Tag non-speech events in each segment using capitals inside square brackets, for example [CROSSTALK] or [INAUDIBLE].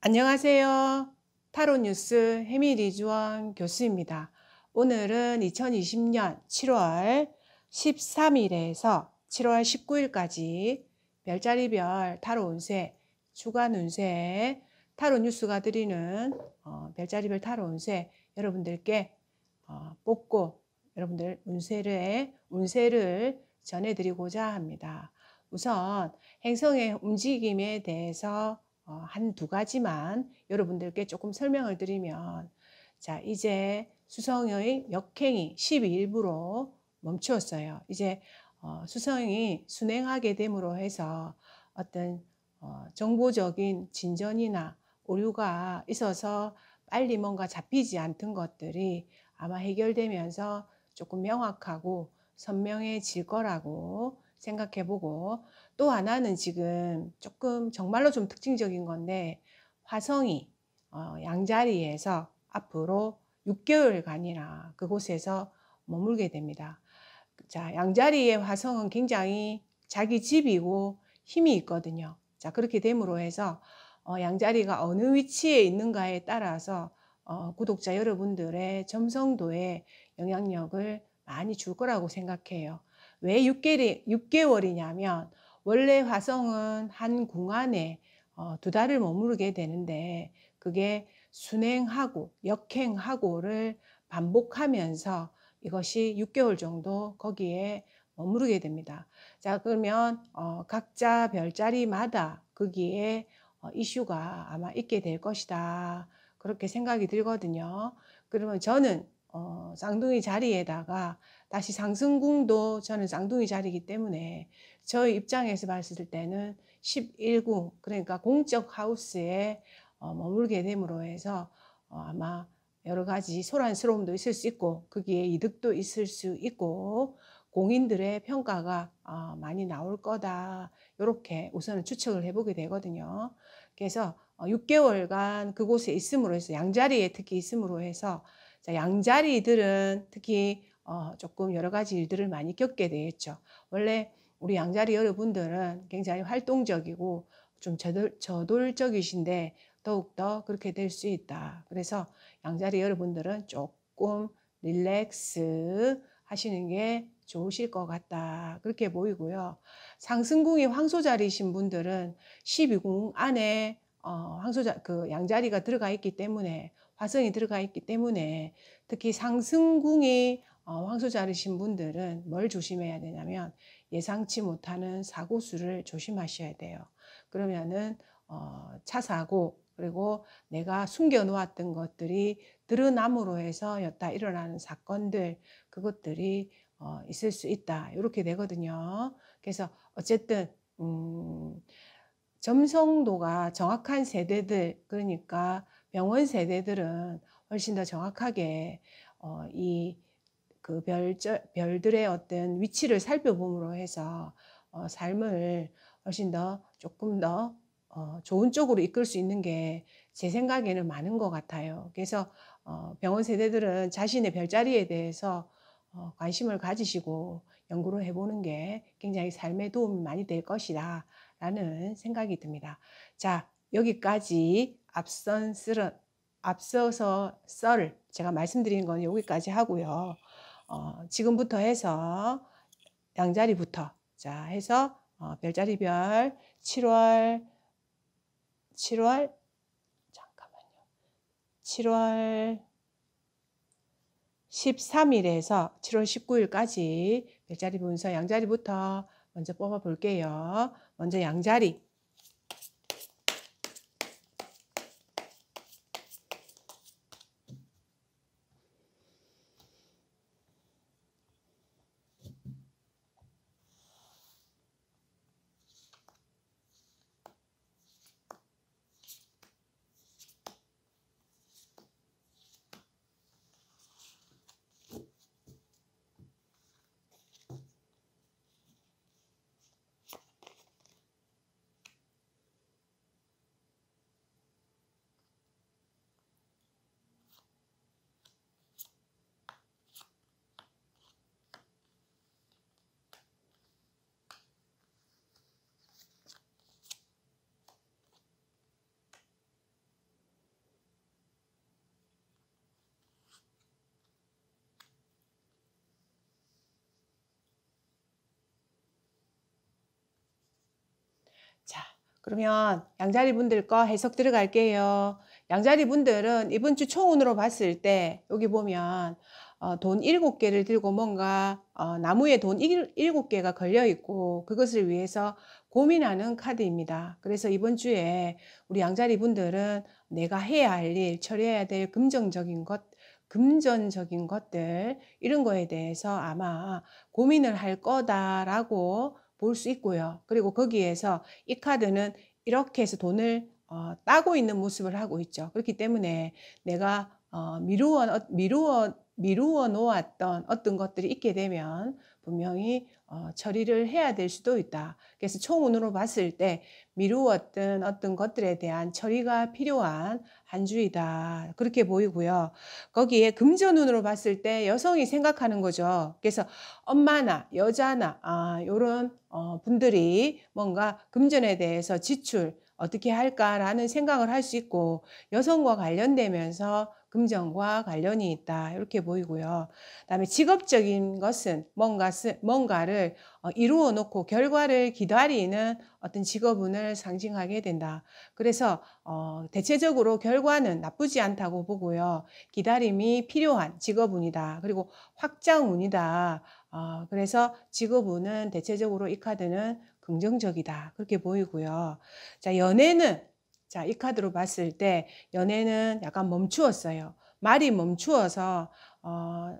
안녕하세요. 타로뉴스 해미리주원 교수입니다. 오늘은 2020년 7월 13일에서 7월 19일까지 별자리별 타로 운세, 주간 운세, 타로 뉴스가 드리는 어, 별자리별 타로 운세 여러분들께 어, 뽑고 여러분들 운세를 운세를 전해드리고자 합니다. 우선 행성의 움직임에 대해서 어, 한 두 가지만 여러분들께 조금 설명을 드리면 자, 이제 수성의 역행이 12일부로 멈추었어요. 이제 어, 수성이 순행하게 됨으로 해서 어떤 어, 정보적인 진전이나 오류가 있어서 빨리 뭔가 잡히지 않던 것들이 아마 해결되면서 조금 명확하고 선명해질 거라고 생각해보고 또 하나는 지금 조금 정말로 좀 특징적인 건데 화성이 어, 양자리에서 앞으로 6개월간이나 그곳에서 머물게 됩니다. 자, 양자리의 화성은 굉장히 자기 집이고 힘이 있거든요. 자, 그렇게 됨으로 해서 어, 양자리가 어느 위치에 있는가에 따라서 어, 구독자 여러분들의 점성도에 영향력을 많이 줄 거라고 생각해요. 왜 6개, 6개월이냐면 원래 화성은 한 궁안에 어, 두 달을 머무르게 되는데 그게 순행하고 역행하고를 반복하면서 이것이 6개월 정도 거기에 머무르게 됩니다. 자 그러면 어, 각자 별자리마다 거기에 어, 이슈가 아마 있게 될 것이다 그렇게 생각이 들거든요. 그러면 저는 어, 쌍둥이 자리에다가 다시 상승궁도 저는 쌍둥이 자리이기 때문에 저희 입장에서 봤을 때는 11궁 그러니까 공적 하우스에 어, 머물게 됨으로 해서 어, 아마 여러 가지 소란스러움도 있을 수 있고 거기에 이득도 있을 수 있고 공인들의 평가가 어, 많이 나올 거다 이렇게 우선은 추측을 해보게 되거든요. 그래서 6개월간 어, 그곳에 있음으로 해서 양자리에 특히 있음으로 해서 자, 양자리들은 특히 어, 조금 여러 가지 일들을 많이 겪게 되겠죠. 원래 우리 양자리 여러분들은 굉장히 활동적이고 좀 저돌, 저돌적이신데 더욱더 그렇게 될 수 있다. 그래서 양자리 여러분들은 조금 릴렉스 하시는 게 좋으실 것 같다. 그렇게 보이고요. 상승궁이 황소자리이신 분들은 12궁 안에 어, 황소자, 그 양자리가 들어가 있기 때문에 화성이 들어가 있기 때문에 특히 상승궁이 어, 황소자르신 분들은 뭘 조심해야 되냐면 예상치 못하는 사고 수를 조심하셔야 돼요. 그러면은 어, 차 사고 그리고 내가 숨겨놓았던 것들이 드러남으로 해서 였다 일어나는 사건들 그것들이 어, 있을 수 있다 이렇게 되거든요. 그래서 어쨌든 음, 점성도가 정확한 세대들 그러니까 병원 세대들은 훨씬 더 정확하게 어, 이그 별들의 어떤 위치를 살펴봄으로 해서 어, 삶을 훨씬 더 조금 더 어, 좋은 쪽으로 이끌 수 있는 게 제 생각에는 많은 것 같아요. 그래서 어, 병원 세대들은 자신의 별자리에 대해서 어, 관심을 가지시고 연구를 해보는 게 굉장히 삶에 도움이 많이 될 것이다 라는 생각이 듭니다. 자, 여기까지 앞선 쓰러, 앞서서 썰 제가 말씀드린 건 여기까지 하고요. 어, 지금부터 해서 양자리부터 자 해서 어, 별자리별 7월 7월 잠깐만요. 7월 13일에서 7월 19일까지 별자리 분서 양자리부터 먼저 뽑아 볼게요. 먼저 양자리 그러면 양자리 분들 거 해석 들어갈게요. 양자리 분들은 이번 주초운으로 봤을 때 여기 보면 어, 돈 일곱 개를 들고 뭔가 어, 나무에 돈 일곱 개가 걸려 있고 그것을 위해서 고민하는 카드입니다. 그래서 이번 주에 우리 양자리 분들은 내가 해야 할 일, 처리해야 될 긍정적인 것, 금전적인 것들 이런 거에 대해서 아마 고민을 할 거다라고 볼수 있고요. 그리고 거기에서 이 카드는 이렇게 해서 돈을 어, 따고 있는 모습을 하고 있죠. 그렇기 때문에 내가 어, 미루어 미루어 미루어 놓았던 어떤 것들이 있게 되면 분명히 어, 처리를 해야 될 수도 있다. 그래서 총운으로 봤을 때 미루었던 어떤 것들에 대한 처리가 필요한 한 주이다. 그렇게 보이고요. 거기에 금전운으로 봤을 때 여성이 생각하는 거죠. 그래서 엄마나 여자나 아, 이런 어, 분들이 뭔가 금전에 대해서 지출 어떻게 할까라는 생각을 할 수 있고 여성과 관련되면서 금전과 관련이 있다 이렇게 보이고요. 그다음에 직업적인 것은 뭔가 뭔가를 어, 이루어 놓고 결과를 기다리는 어떤 직업군을 상징하게 된다. 그래서 어, 대체적으로 결과는 나쁘지 않다고 보고요. 기다림이 필요한 직업군이다. 그리고 확장운이다. 어, 그래서 직업운은 대체적으로 이 카드는 긍정적이다. 그렇게 보이고요. 자, 연애는 자, 이 카드로 봤을 때 연애는 약간 멈추었어요. 말이 멈추어서 어,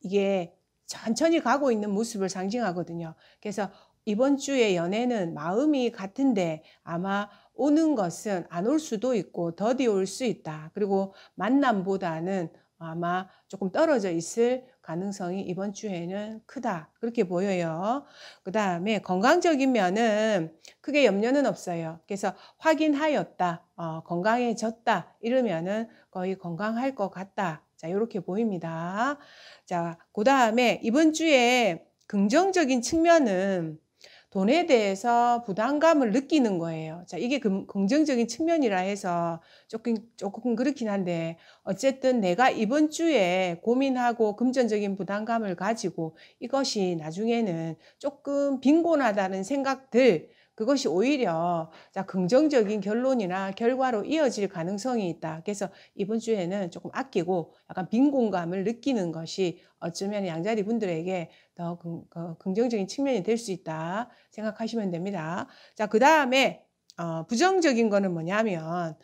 이게 천천히 가고 있는 모습을 상징하거든요. 그래서 이번 주에 연애는 마음이 같은데 아마 오는 것은 안 올 수도 있고 더디 올 수 있다. 그리고 만남보다는 아마 조금 떨어져 있을 가능성이 이번 주에는 크다. 그렇게 보여요. 그 다음에 건강적인 면은 크게 염려는 없어요. 그래서 확인하였다. 어, 건강해졌다. 이러면은 거의 건강할 것 같다. 자, 이렇게 보입니다. 자, 그 다음에 이번 주에 긍정적인 측면은 돈에 대해서 부담감을 느끼는 거예요. 자, 이게 금, 긍정적인 측면이라 해서 조금, 조금 그렇긴 한데, 어쨌든 내가 이번 주에 고민하고 금전적인 부담감을 가지고 이것이 나중에는 조금 빈곤하다는 생각들, 그것이 오히려 긍정적인 결론이나 결과로 이어질 가능성이 있다. 그래서 이번 주에는 조금 아끼고 약간 빈공감을 느끼는 것이 어쩌면 양자리 분들에게 더 어, 긍정적인 측면이 될 수 있다 생각하시면 됩니다. 자, 그 다음에 어, 부정적인 거는 뭐냐면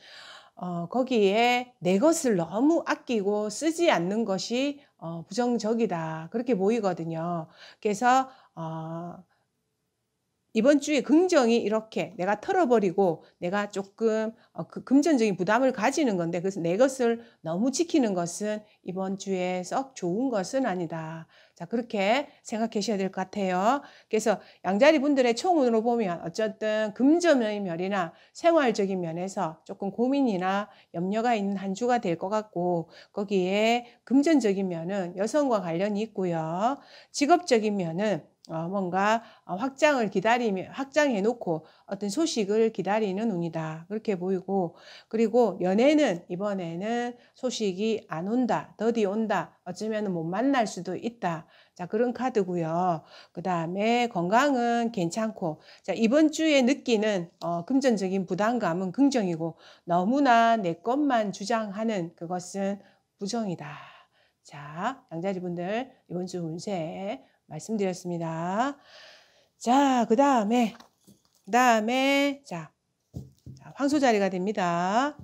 어, 거기에 내 것을 너무 아끼고 쓰지 않는 것이 어, 부정적이다. 그렇게 보이거든요. 그래서 어, 이번 주에 긍정이 이렇게 내가 털어버리고 내가 조금 어, 그 금전적인 부담을 가지는 건데 그래서 내 것을 너무 지키는 것은 이번 주에 썩 좋은 것은 아니다. 자 그렇게 생각하셔야 될 것 같아요. 그래서 양자리 분들의 총운으로 보면 어쨌든 금전적인 면이나 생활적인 면에서 조금 고민이나 염려가 있는 한 주가 될 것 같고 거기에 금전적인 면은 여성과 관련이 있고요. 직업적인 면은 어, 뭔가 어, 확장을 기다리며 확장해 놓고 어떤 소식을 기다리는 운이다 그렇게 보이고 그리고 연애는 이번에는 소식이 안 온다 더디 온다 어쩌면 못 만날 수도 있다 자 그런 카드고요 그 다음에 건강은 괜찮고 자 이번 주에 느끼는 어, 금전적인 부담감은 긍정이고 너무나 내 것만 주장하는 그것은 부정이다 자 양자리 분들 이번 주 운세 말씀드렸습니다. 자, 그 다음에, 그 다음에, 자, 황소 자리가 됩니다.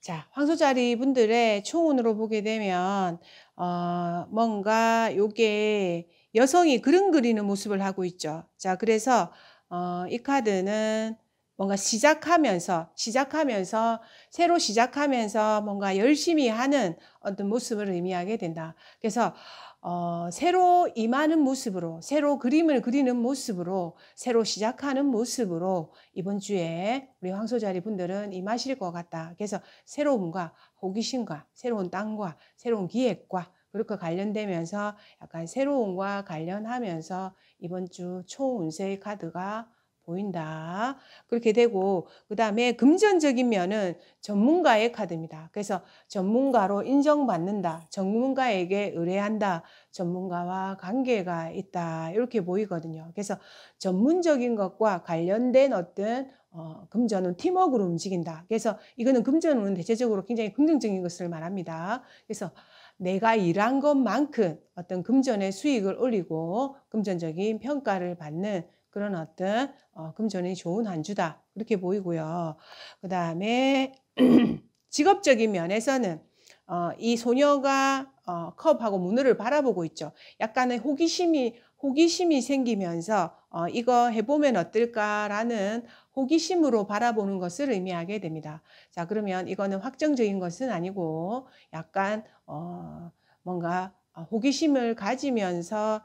자, 황소자리 분들의 총운으로 보게 되면, 어, 뭔가 요게 여성이 그림 그리는 모습을 하고 있죠. 자, 그래서, 어, 이 카드는 뭔가 시작하면서, 시작하면서, 새로 시작하면서 뭔가 열심히 하는 어떤 모습을 의미하게 된다. 그래서, 어, 새로 임하는 모습으로, 새로 그림을 그리는 모습으로, 새로 시작하는 모습으로 이번 주에 우리 황소자리 분들은 임하실 것 같다. 그래서 새로움과 호기심과 새로운 땅과 새로운 기획과 그렇게 관련되면서 약간 새로움과 관련하면서 이번 주 초운세의 카드가 보인다. 그렇게 되고 그 다음에 금전적인 면은 전문가의 카드입니다. 그래서 전문가로 인정받는다. 전문가에게 의뢰한다. 전문가와 관계가 있다. 이렇게 보이거든요. 그래서 전문적인 것과 관련된 어떤 어, 금전은 팀워크로 움직인다. 그래서 이거는 금전은 대체적으로 굉장히 긍정적인 것을 말합니다. 그래서 내가 일한 것만큼 어떤 금전의 수익을 올리고 금전적인 평가를 받는 그런 어떤 어, 금전이 좋은 한 주다 그렇게 보이고요. 그 다음에 [CLEARS THROAT] 직업적인 면에서는 어, 이 소녀가 어, 컵하고 문을 바라보고 있죠. 약간의 호기심이 호기심이 생기면서 어, 이거 해보면 어떨까라는 호기심으로 바라보는 것을 의미하게 됩니다. 자 그러면 이거는 확정적인 것은 아니고 약간 어, 뭔가 어, 호기심을 가지면서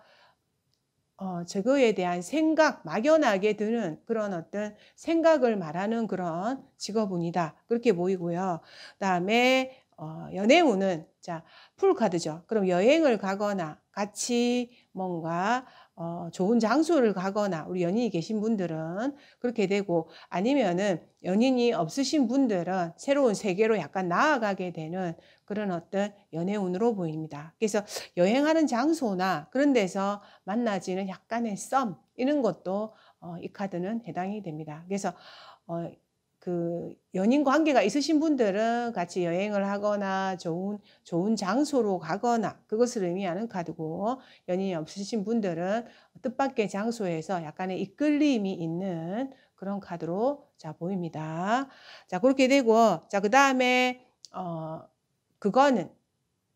어, 저거에 대한 생각, 막연하게 드는 그런 어떤 생각을 말하는 그런 직업운이다. 그렇게 보이고요. 그 다음에 어, 연애운은 자 풀카드죠. 그럼 여행을 가거나 같이 뭔가 어, 좋은 장소를 가거나 우리 연인이 계신 분들은 그렇게 되고 아니면은 연인이 없으신 분들은 새로운 세계로 약간 나아가게 되는 그런 어떤 연애운으로 보입니다. 그래서 여행하는 장소나 그런 데서 만나지는 약간의 썸 이런 것도 어, 이 카드는 해당이 됩니다. 그래서 어, 그 연인과 관계가 있으신 분들은 같이 여행을 하거나 좋은 좋은 장소로 가거나 그것을 의미하는 카드고 연인이 없으신 분들은 뜻밖의 장소에서 약간의 이끌림이 있는 그런 카드로 자 보입니다. 자 그렇게 되고 자그 다음에 어 그거는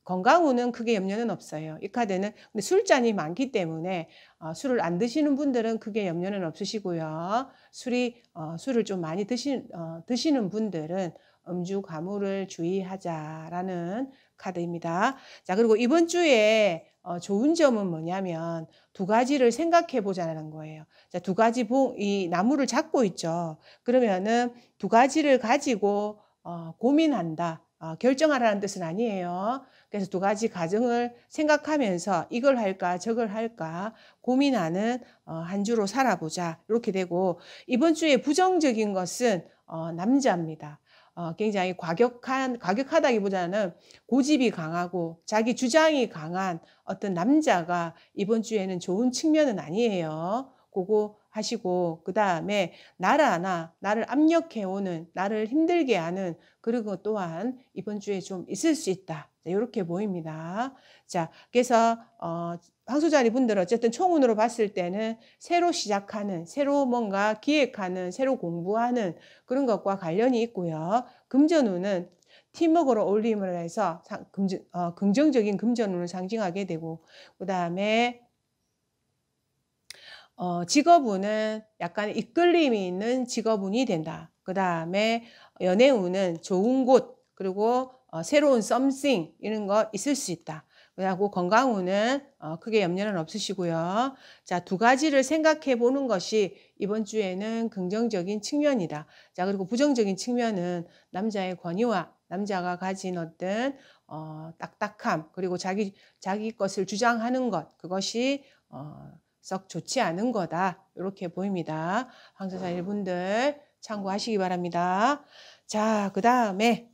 건강우는 크게 염려는 없어요. 이 카드는 근데 술잔이 많기 때문에 어, 술을 안 드시는 분들은 크게 염려는 없으시고요. 술이 어, 술을 좀 많이 드시, 어, 드시는 분들은 음주 과물을 주의하자라는 카드입니다. 자 그리고 이번 주에 어, 좋은 점은 뭐냐면 두 가지를 생각해 보자는 거예요. 자, 두 가지 봉, 이 나무를 잡고 있죠. 그러면은 두 가지를 가지고 어, 고민한다. 어, 결정하라는 뜻은 아니에요. 그래서 두 가지 가정을 생각하면서 이걸 할까 저걸 할까 고민하는 어, 한 주로 살아보자 이렇게 되고 이번 주에 부정적인 것은 어, 남자입니다. 어, 굉장히 과격한 과격하다기보다는 고집이 강하고 자기 주장이 강한 어떤 남자가 이번 주에는 좋은 측면은 아니에요. 그거 하시고 그 다음에 나라나 나를 압력해오는 나를 힘들게 하는 그리고 또한 이번 주에 좀 있을 수 있다. 이렇게 보입니다. 자, 그래서 어, 황소자리 분들 어쨌든 총운으로 봤을 때는 새로 시작하는, 새로 뭔가 기획하는, 새로 공부하는 그런 것과 관련이 있고요. 금전운은 팀워크로 올림을 해서 상, 금전, 어, 긍정적인 금전운을 상징하게 되고, 그 다음에 어, 직업운은 약간 이끌림이 있는 직업운이 된다. 그 다음에 연애운은 좋은 곳, 그리고 어, 새로운 something 이런 거 있을 수 있다. 그리고 건강운은 어, 크게 염려는 없으시고요. 자, 두 가지를 생각해 보는 것이 이번 주에는 긍정적인 측면이다. 자, 그리고 부정적인 측면은 남자의 권위와 남자가 가진 어떤 어, 딱딱함 그리고 자기 자기 것을 주장하는 것 그것이 어, 썩 좋지 않은 거다 이렇게 보입니다. 황사사 일분들 참고하시기 바랍니다. 자, 그 다음에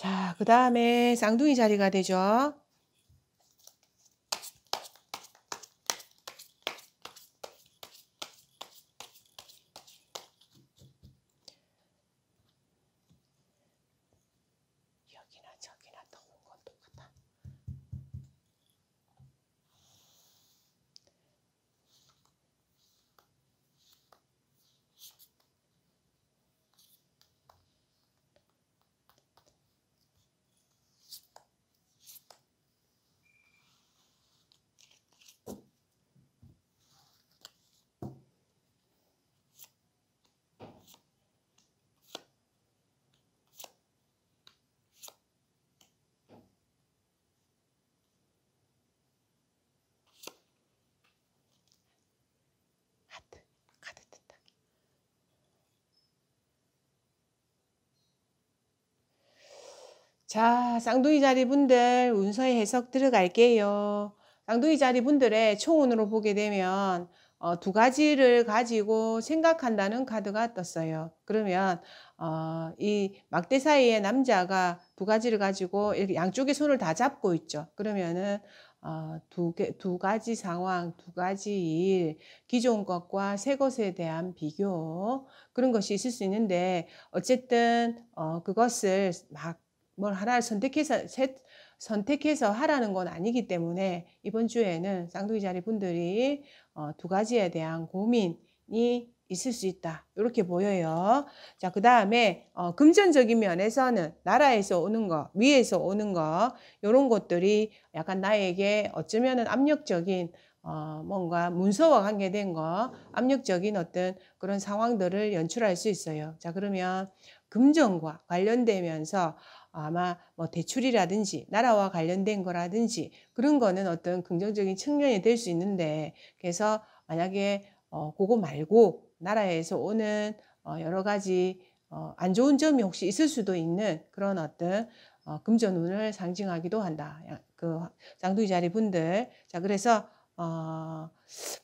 자, 그 다음에 쌍둥이 자리가 되죠. 자, 쌍둥이 자리 분들 운서의 해석 들어갈게요. 쌍둥이 자리 분들의 초운으로 보게 되면 어, 두 가지를 가지고 생각한다는 카드가 떴어요. 그러면 어, 이 막대 사이에 남자가 두 가지를 가지고 이렇게 양쪽에 손을 다 잡고 있죠. 그러면은 어, 두, 개, 두 가지 상황, 두 가지 일, 기존 것과 새 것에 대한 비교 그런 것이 있을 수 있는데 어쨌든 어, 그것을 막뭘 하나를 선택해서 선택해서 하라는 건 아니기 때문에 이번 주에는 쌍둥이 자리 분들이 어, 두 가지에 대한 고민이 있을 수 있다. 이렇게 보여요. 자, 그 다음에 어, 금전적인 면에서는 나라에서 오는 거, 위에서 오는 거, 이런 것들이 약간 나에게 어쩌면은 압력적인 어, 뭔가 문서와 관계된 거, 압력적인 어떤 그런 상황들을 연출할 수 있어요. 자, 그러면 금전과 관련되면서 아마 뭐 대출이라든지 나라와 관련된 거라든지 그런 거는 어떤 긍정적인 측면이 될 수 있는데 그래서 만약에 어, 그거 말고 나라에서 오는 어, 여러 가지 어, 안 좋은 점이 혹시 있을 수도 있는 그런 어떤 어, 금전운을 상징하기도 한다. 그 쌍둥이 자리 분들. 자, 그래서 어,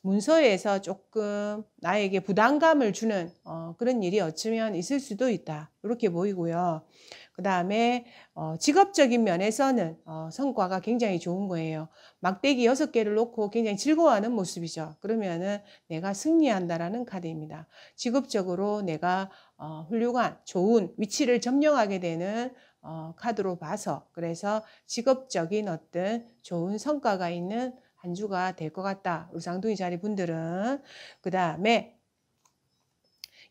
문서에서 조금 나에게 부담감을 주는 어, 그런 일이 어쩌면 있을 수도 있다. 이렇게 보이고요. 그 다음에 어, 직업적인 면에서는 어, 성과가 굉장히 좋은 거예요. 막대기 여섯 개를 놓고 굉장히 즐거워하는 모습이죠. 그러면은 내가 승리한다라는 카드입니다. 직업적으로 내가 어, 훌륭한 좋은 위치를 점령하게 되는 어, 카드로 봐서 그래서 직업적인 어떤 좋은 성과가 있는 한 주가 될 것 같다. 우리 쌍둥이 자리 분들은 그 다음에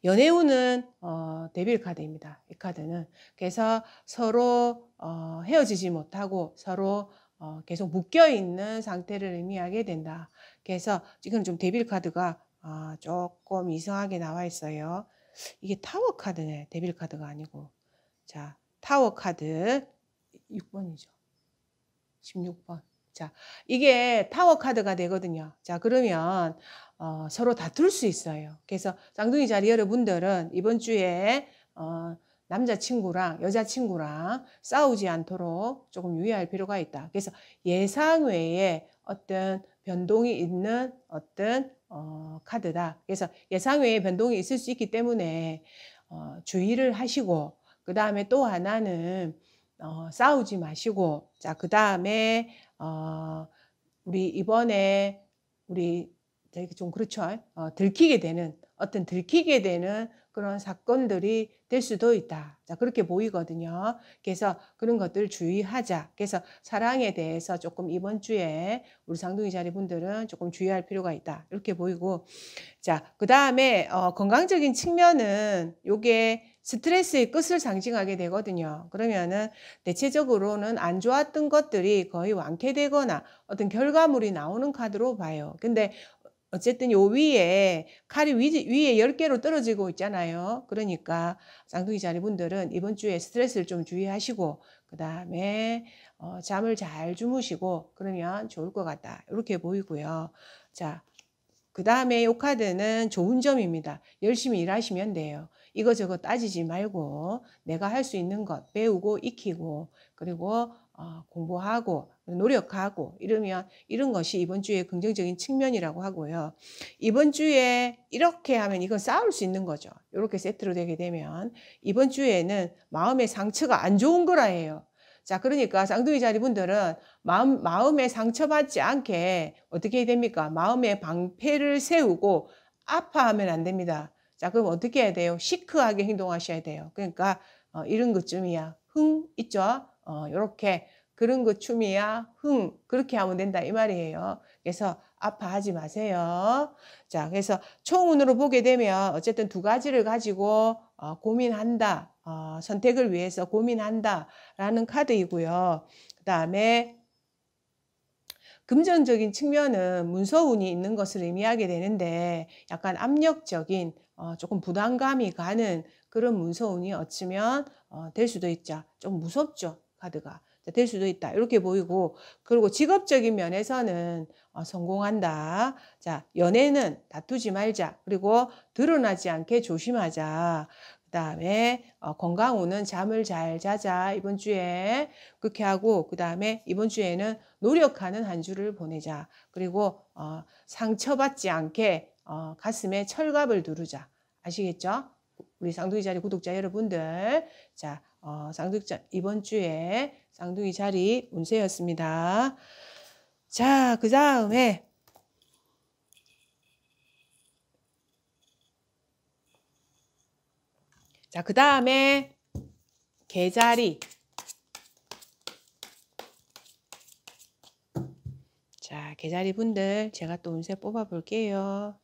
연애운은 어, 데빌 카드입니다. 이 카드는 그래서 서로 어, 헤어지지 못하고 서로 어, 계속 묶여 있는 상태를 의미하게 된다. 그래서 지금 좀 데빌 카드가 어, 조금 이상하게 나와 있어요. 이게 타워 카드네. 데빌 카드가 아니고 자 타워 카드 6번이죠. 16번. 자, 이게 타워 카드가 되거든요. 자, 그러면 어, 서로 다툴 수 있어요. 그래서 쌍둥이 자리 여러분들은 이번 주에 어, 남자친구랑 여자친구랑 싸우지 않도록 조금 유의할 필요가 있다. 그래서 예상 외에 어떤 변동이 있는 어떤 어, 카드다. 그래서 예상 외에 변동이 있을 수 있기 때문에 어, 주의를 하시고 그 다음에 또 하나는 어, 싸우지 마시고 자그 다음에 어, 우리 이번에 우리 되게 좀 그렇죠. 어, 들키게 되는 어떤 들키게 되는 그런 사건들이 될 수도 있다. 자, 그렇게 보이거든요. 그래서 그런 것들 주의하자. 그래서 사랑에 대해서 조금 이번 주에 우리 상둥이 자리 분들은 조금 주의할 필요가 있다. 이렇게 보이고. 자, 그 다음에, 어, 건강적인 측면은 요게 스트레스의 끝을 상징하게 되거든요. 그러면은 대체적으로는 안 좋았던 것들이 거의 완쾌되거나 어떤 결과물이 나오는 카드로 봐요. 근데 어쨌든 요 위에 칼이 위, 에 10개로 떨어지고 있잖아요. 그러니까 쌍둥이 자리분들은 이번 주에 스트레스를 좀 주의하시고 그 다음에 어, 잠을 잘 주무시고 그러면 좋을 것 같다. 이렇게 보이고요. 자, 그 다음에 요 카드는 좋은 점입니다. 열심히 일하시면 돼요. 이거저거 따지지 말고 내가 할 수 있는 것 배우고 익히고 그리고 어, 공부하고 노력하고 이러면 이런 것이 이번 주에 긍정적인 측면이라고 하고요. 이번 주에 이렇게 하면 이건 싸울 수 있는 거죠. 이렇게 세트로 되게 되면 이번 주에는 마음의 상처가 안 좋은 거라 해요. 자, 그러니까 쌍둥이 자리 분들은 마음, 마음에 상처받지 않게 어떻게 해야 됩니까? 마음의 방패를 세우고 아파하면 안 됩니다. 자, 그럼 어떻게 해야 돼요? 시크하게 행동하셔야 돼요. 그러니까 어, 이런 것쯤이야. 흥 있죠? 어, 요렇게 그런 것 춤이야. 흥 그렇게 하면 된다 이 말이에요. 그래서 아파하지 마세요. 자, 그래서 총운으로 보게 되면 어쨌든 두 가지를 가지고 어, 고민한다. 어, 선택을 위해서 고민한다라는 카드이고요. 그다음에 금전적인 측면은 문서운이 있는 것을 의미하게 되는데 약간 압력적인 어, 조금 부담감이 가는 그런 문서운이 어쩌면 어, 될 수도 있죠. 좀 무섭죠 카드가 될 수도 있다 이렇게 보이고 그리고 직업적인 면에서는 어, 성공한다. 자 연애는 다투지 말자 그리고 드러나지 않게 조심하자. 그다음에 어, 건강운은 잠을 잘 자자 이번 주에 그렇게 하고 그다음에 이번 주에는 노력하는 한 주를 보내자 그리고 어, 상처받지 않게 어, 가슴에 철갑을 두르자. 아시겠죠? 우리 쌍둥이 자리 구독자 여러분들. 자, 어, 쌍둥이 자, 이번 주에 쌍둥이 자리 운세였습니다. 자, 그 다음에 자, 그 다음에 개자리. 자, 개자리 분들 제가 또 운세 뽑아 볼게요.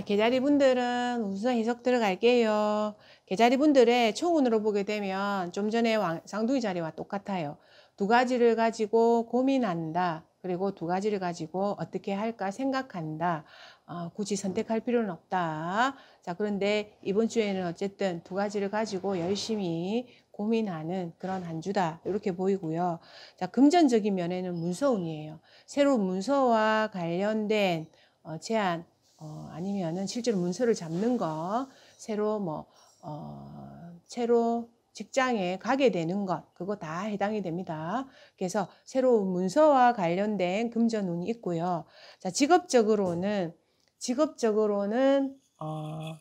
자, 개자리 분들은 우선 해석 들어갈게요. 개자리 분들의 초운으로 보게 되면 좀 전에 왕, 쌍둥이 자리와 똑같아요. 두 가지를 가지고 고민한다. 그리고 두 가지를 가지고 어떻게 할까 생각한다. 어, 굳이 선택할 필요는 없다. 자, 그런데 이번 주에는 어쨌든 두 가지를 가지고 열심히 고민하는 그런 한 주다. 이렇게 보이고요. 자, 금전적인 면에는 문서운이에요. 새로운 문서와 관련된 어, 제안, 어, 아니면은 실제로 문서를 잡는 거, 새로 뭐, 어, 새로 직장에 가게 되는 것, 그거 다 해당이 됩니다. 그래서 새로운 문서와 관련된 금전운이 있고요. 자, 직업적으로는, 직업적으로는, 어,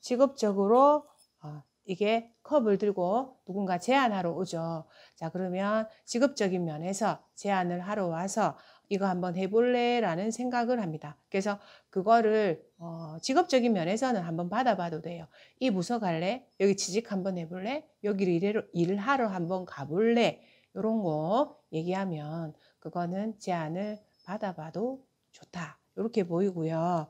직업적으로, 어, 이게 컵을 들고 누군가 제안하러 오죠. 자, 그러면 직업적인 면에서 제안을 하러 와서 이거 한번 해볼래? 라는 생각을 합니다. 그래서 그거를 어, 직업적인 면에서는 한번 받아봐도 돼요. 이 부서 갈래? 여기 취직 한번 해볼래? 여기를 일해로, 일을 하러 한번 가볼래? 이런 거 얘기하면 그거는 제안을 받아봐도 좋다. 이렇게 보이고요.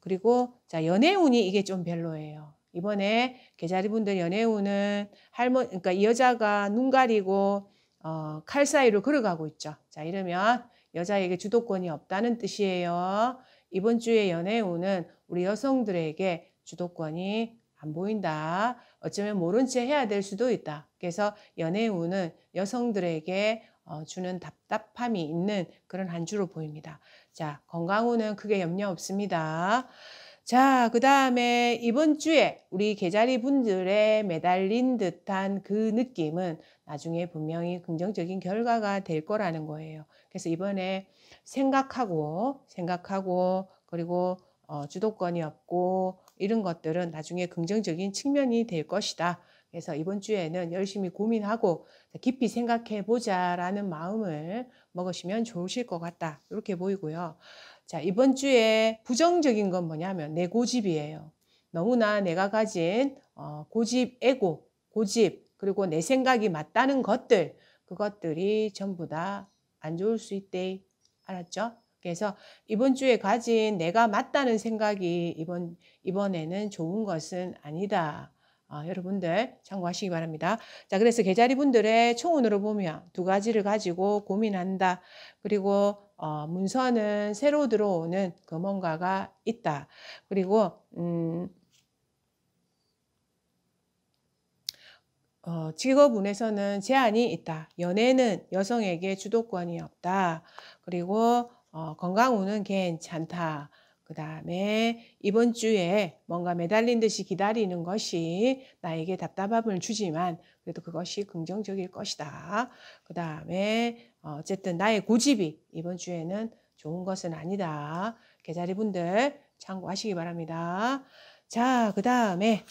그리고 자 연애운이 이게 좀 별로예요. 이번에 계자리 분들 연애운은 할머 니 그러니까 이 여자가 눈 가리고 어, 칼 사이로 걸어가고 있죠. 자 이러면 여자에게 주도권이 없다는 뜻이에요. 이번 주에 연애운은 우리 여성들에게 주도권이 안 보인다. 어쩌면 모른 채 해야 될 수도 있다. 그래서 연애운은 여성들에게 어, 주는 답답함이 있는 그런 한 주로 보입니다. 자, 건강운은 크게 염려 없습니다. 자, 그 다음에 이번 주에 우리 계자리 분들의 매달린 듯한 그 느낌은 나중에 분명히 긍정적인 결과가 될 거라는 거예요. 그래서 이번에 생각하고 생각하고 그리고 어, 주도권이 없고 이런 것들은 나중에 긍정적인 측면이 될 것이다. 그래서 이번 주에는 열심히 고민하고 깊이 생각해 보자라는 마음을 먹으시면 좋으실 것 같다. 이렇게 보이고요. 자, 이번 주에 부정적인 건 뭐냐면 내 고집이에요. 너무나 내가 가진 어, 고집, 애고, 고집, 그리고 내 생각이 맞다는 것들, 그것들이 전부 다안 좋을 수 있대. 알았죠? 그래서 이번 주에 가진 내가 맞다는 생각이 이번, 이번에는 좋은 것은 아니다. 아, 여러분들 참고하시기 바랍니다. 자, 그래서 계자리 분들의 총운으로 보면 두 가지를 가지고 고민한다. 그리고 어, 문서는 새로 들어오는 그뭔가가 있다. 그리고 음, 어, 직업운에서는 제한이 있다. 연애는 여성에게 주도권이 없다. 그리고 어, 건강운은 괜찮다. 그 다음에 이번 주에 뭔가 매달린 듯이 기다리는 것이 나에게 답답함을 주지만 그래도 그것이 긍정적일 것이다. 그 다음에 어, 어쨌든 나의 고집이 이번 주에는 좋은 것은 아니다. 개자리 그 분들 참고하시기 바랍니다. 자, 그 다음에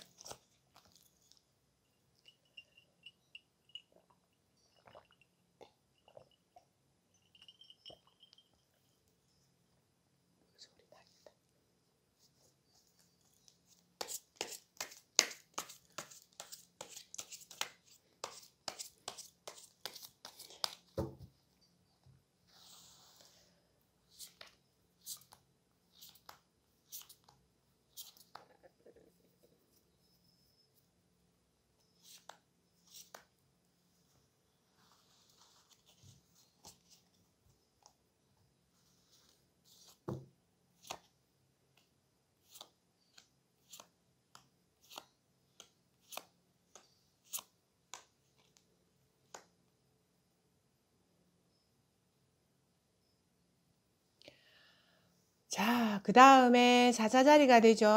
자, 그 다음에 사자자리가 되죠.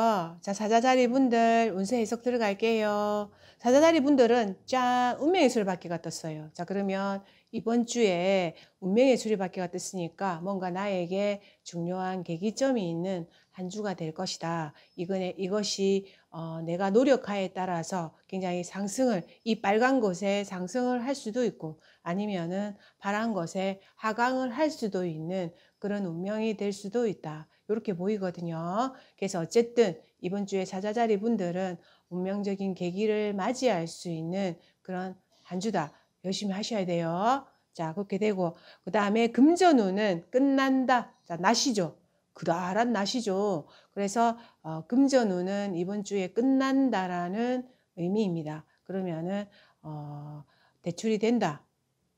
자, 사자자리 분들 운세 해석 들어갈게요. 사자자리 분들은 짠 운명의 수리바퀴가 떴어요. 자, 그러면 이번 주에 운명의 수리바퀴가 떴으니까 뭔가 나에게 중요한 계기점이 있는 한 주가 될 것이다. 이거네 이것이 어, 내가 노력하에 따라서 굉장히 상승을 이 빨간 곳에 상승을 할 수도 있고 아니면은 파란 곳에 하강을 할 수도 있는 그런 운명이 될 수도 있다. 이렇게 보이거든요. 그래서 어쨌든 이번 주에 사자자리 분들은 운명적인 계기를 맞이할 수 있는 그런 한 주다. 열심히 하셔야 돼요. 자, 그렇게 되고 그 다음에 금전운은 끝난다. 자, 나시죠 그다란 나시죠 그래서 어, 금전운은 이번 주에 끝난다라는 의미입니다. 그러면은 어, 대출이 된다,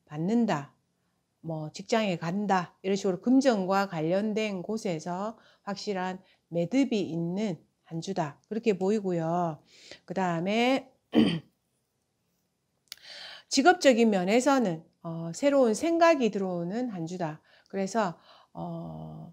받는다, 뭐 직장에 간다 이런 식으로 금전과 관련된 곳에서 확실한 매듭이 있는 한 주다 그렇게 보이고요. 그 다음에 [CLEARS THROAT] 직업적인 면에서는 어, 새로운 생각이 들어오는 한 주다. 그래서 어,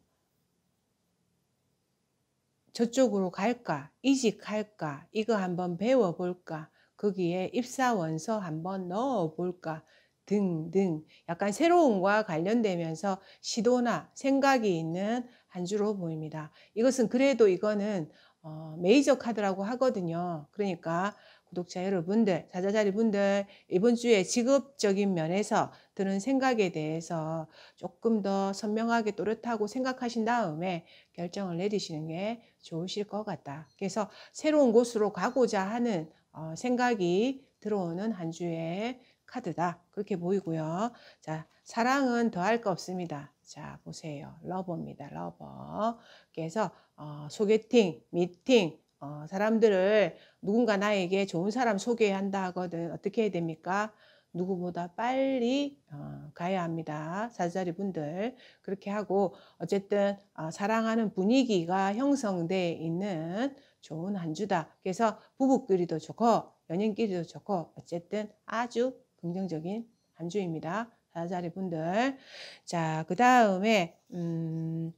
저쪽으로 갈까, 이직할까, 이거 한번 배워볼까, 거기에 입사 원서 한번 넣어볼까 등등 약간 새로운과 관련되면서 시도나 생각이 있는 한 주로 보입니다. 이것은 그래도 이거는 어, 메이저 카드라고 하거든요. 그러니까 구독자 여러분들, 자자자리 분들 이번 주에 직업적인 면에서 드는 생각에 대해서 조금 더 선명하게 또렷하고 생각하신 다음에 결정을 내리시는 게 좋으실 것 같다. 그래서 새로운 곳으로 가고자 하는 어, 생각이 들어오는 한 주에 카드다. 그렇게 보이고요. 자, 사랑은 더할 거 없습니다. 자, 보세요. 러버입니다. 러버. 그래서 어, 소개팅, 미팅, 어, 사람들을 누군가 나에게 좋은 사람 소개해야 한다 하거든. 어떻게 해야 됩니까? 누구보다 빨리 어, 가야 합니다. 사자리 분들 그렇게 하고 어쨌든 어, 사랑하는 분위기가 형성돼 있는 좋은 한 주다. 그래서 부부끼리도 좋고 연인끼리도 좋고 어쨌든 아주 긍정적인 암주입니다. 사자리 분들. 자, 그 다음에, 음,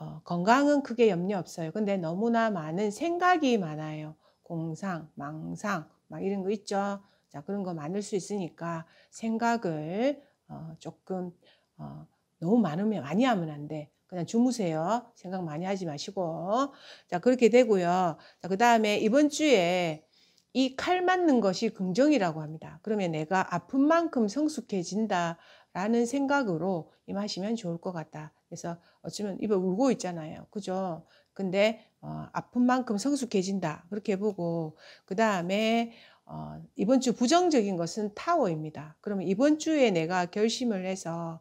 어, 건강은 크게 염려 없어요. 근데 너무나 많은 생각이 많아요. 공상, 망상, 막 이런 거 있죠. 자, 그런 거 많을 수 있으니까 생각을 어, 조금, 어, 너무 많으면, 많이 하면 안 돼. 그냥 주무세요. 생각 많이 하지 마시고. 자, 그렇게 되고요. 자, 그 다음에 이번 주에 이칼 맞는 것이 긍정이라고 합니다. 그러면 내가 아픈 만큼 성숙해진다라는 생각으로 임하시면 좋을 것 같다. 그래서 어쩌면 입에 울고 있잖아요. 그죠? 근데 어, 아픈 만큼 성숙해진다. 그렇게 보고 그 다음에 어, 이번 주 부정적인 것은 타워입니다. 그러면 이번 주에 내가 결심을 해서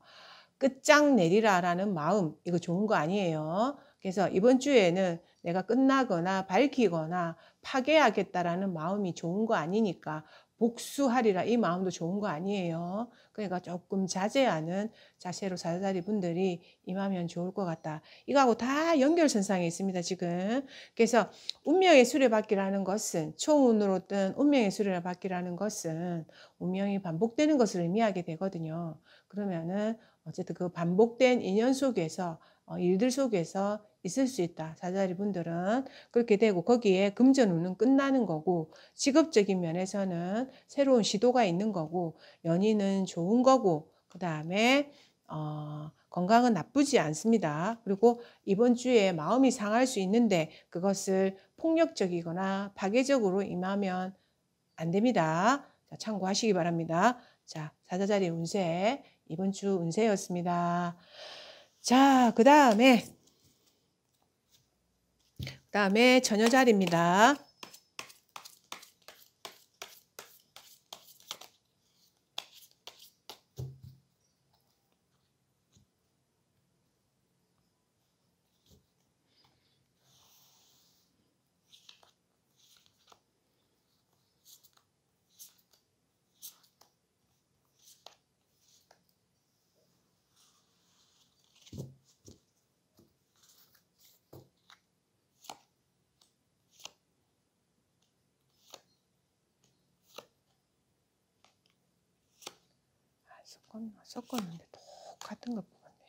끝장내리라라는 마음 이거 좋은 거 아니에요. 그래서 이번 주에는 내가 끝나거나 밝히거나 파괴하겠다라는 마음이 좋은 거 아니니까 복수하리라 이 마음도 좋은 거 아니에요. 그러니까 조금 자제하는 자세로 살다리 분들이 임하면 좋을 것 같다. 이거하고 다 연결선상에 있습니다, 지금. 그래서 운명의 수레바퀴라는 것은 초운으로 든 운명의 수레바퀴라는 것은 운명이 반복되는 것을 의미하게 되거든요. 그러면은 어쨌든 그 반복된 인연 속에서 어, 일들 속에서 있을 수 있다. 사자리 분들은 그렇게 되고 거기에 금전운은 끝나는 거고 직업적인 면에서는 새로운 시도가 있는 거고 연인은 좋은 거고 그 다음에 어, 건강은 나쁘지 않습니다. 그리고 이번 주에 마음이 상할 수 있는데 그것을 폭력적이거나 파괴적으로 임하면 안 됩니다. 자, 참고하시기 바랍니다. 자, 사자자리 운세 이번 주 운세였습니다. 자, 그 다음에, 그 다음에 전여 자리입니다. 섞었는데 똑같은 거 뽑았네.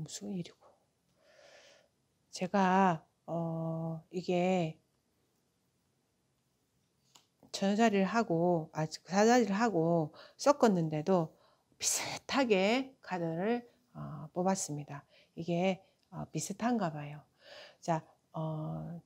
무슨 일이고. 제가, 어, 이게, 전자리를 하고, 아, 사자리를 하고 섞었는데도 비슷하게 카드를 어, 뽑았습니다. 이게 어, 비슷한가 봐요. 자, 어,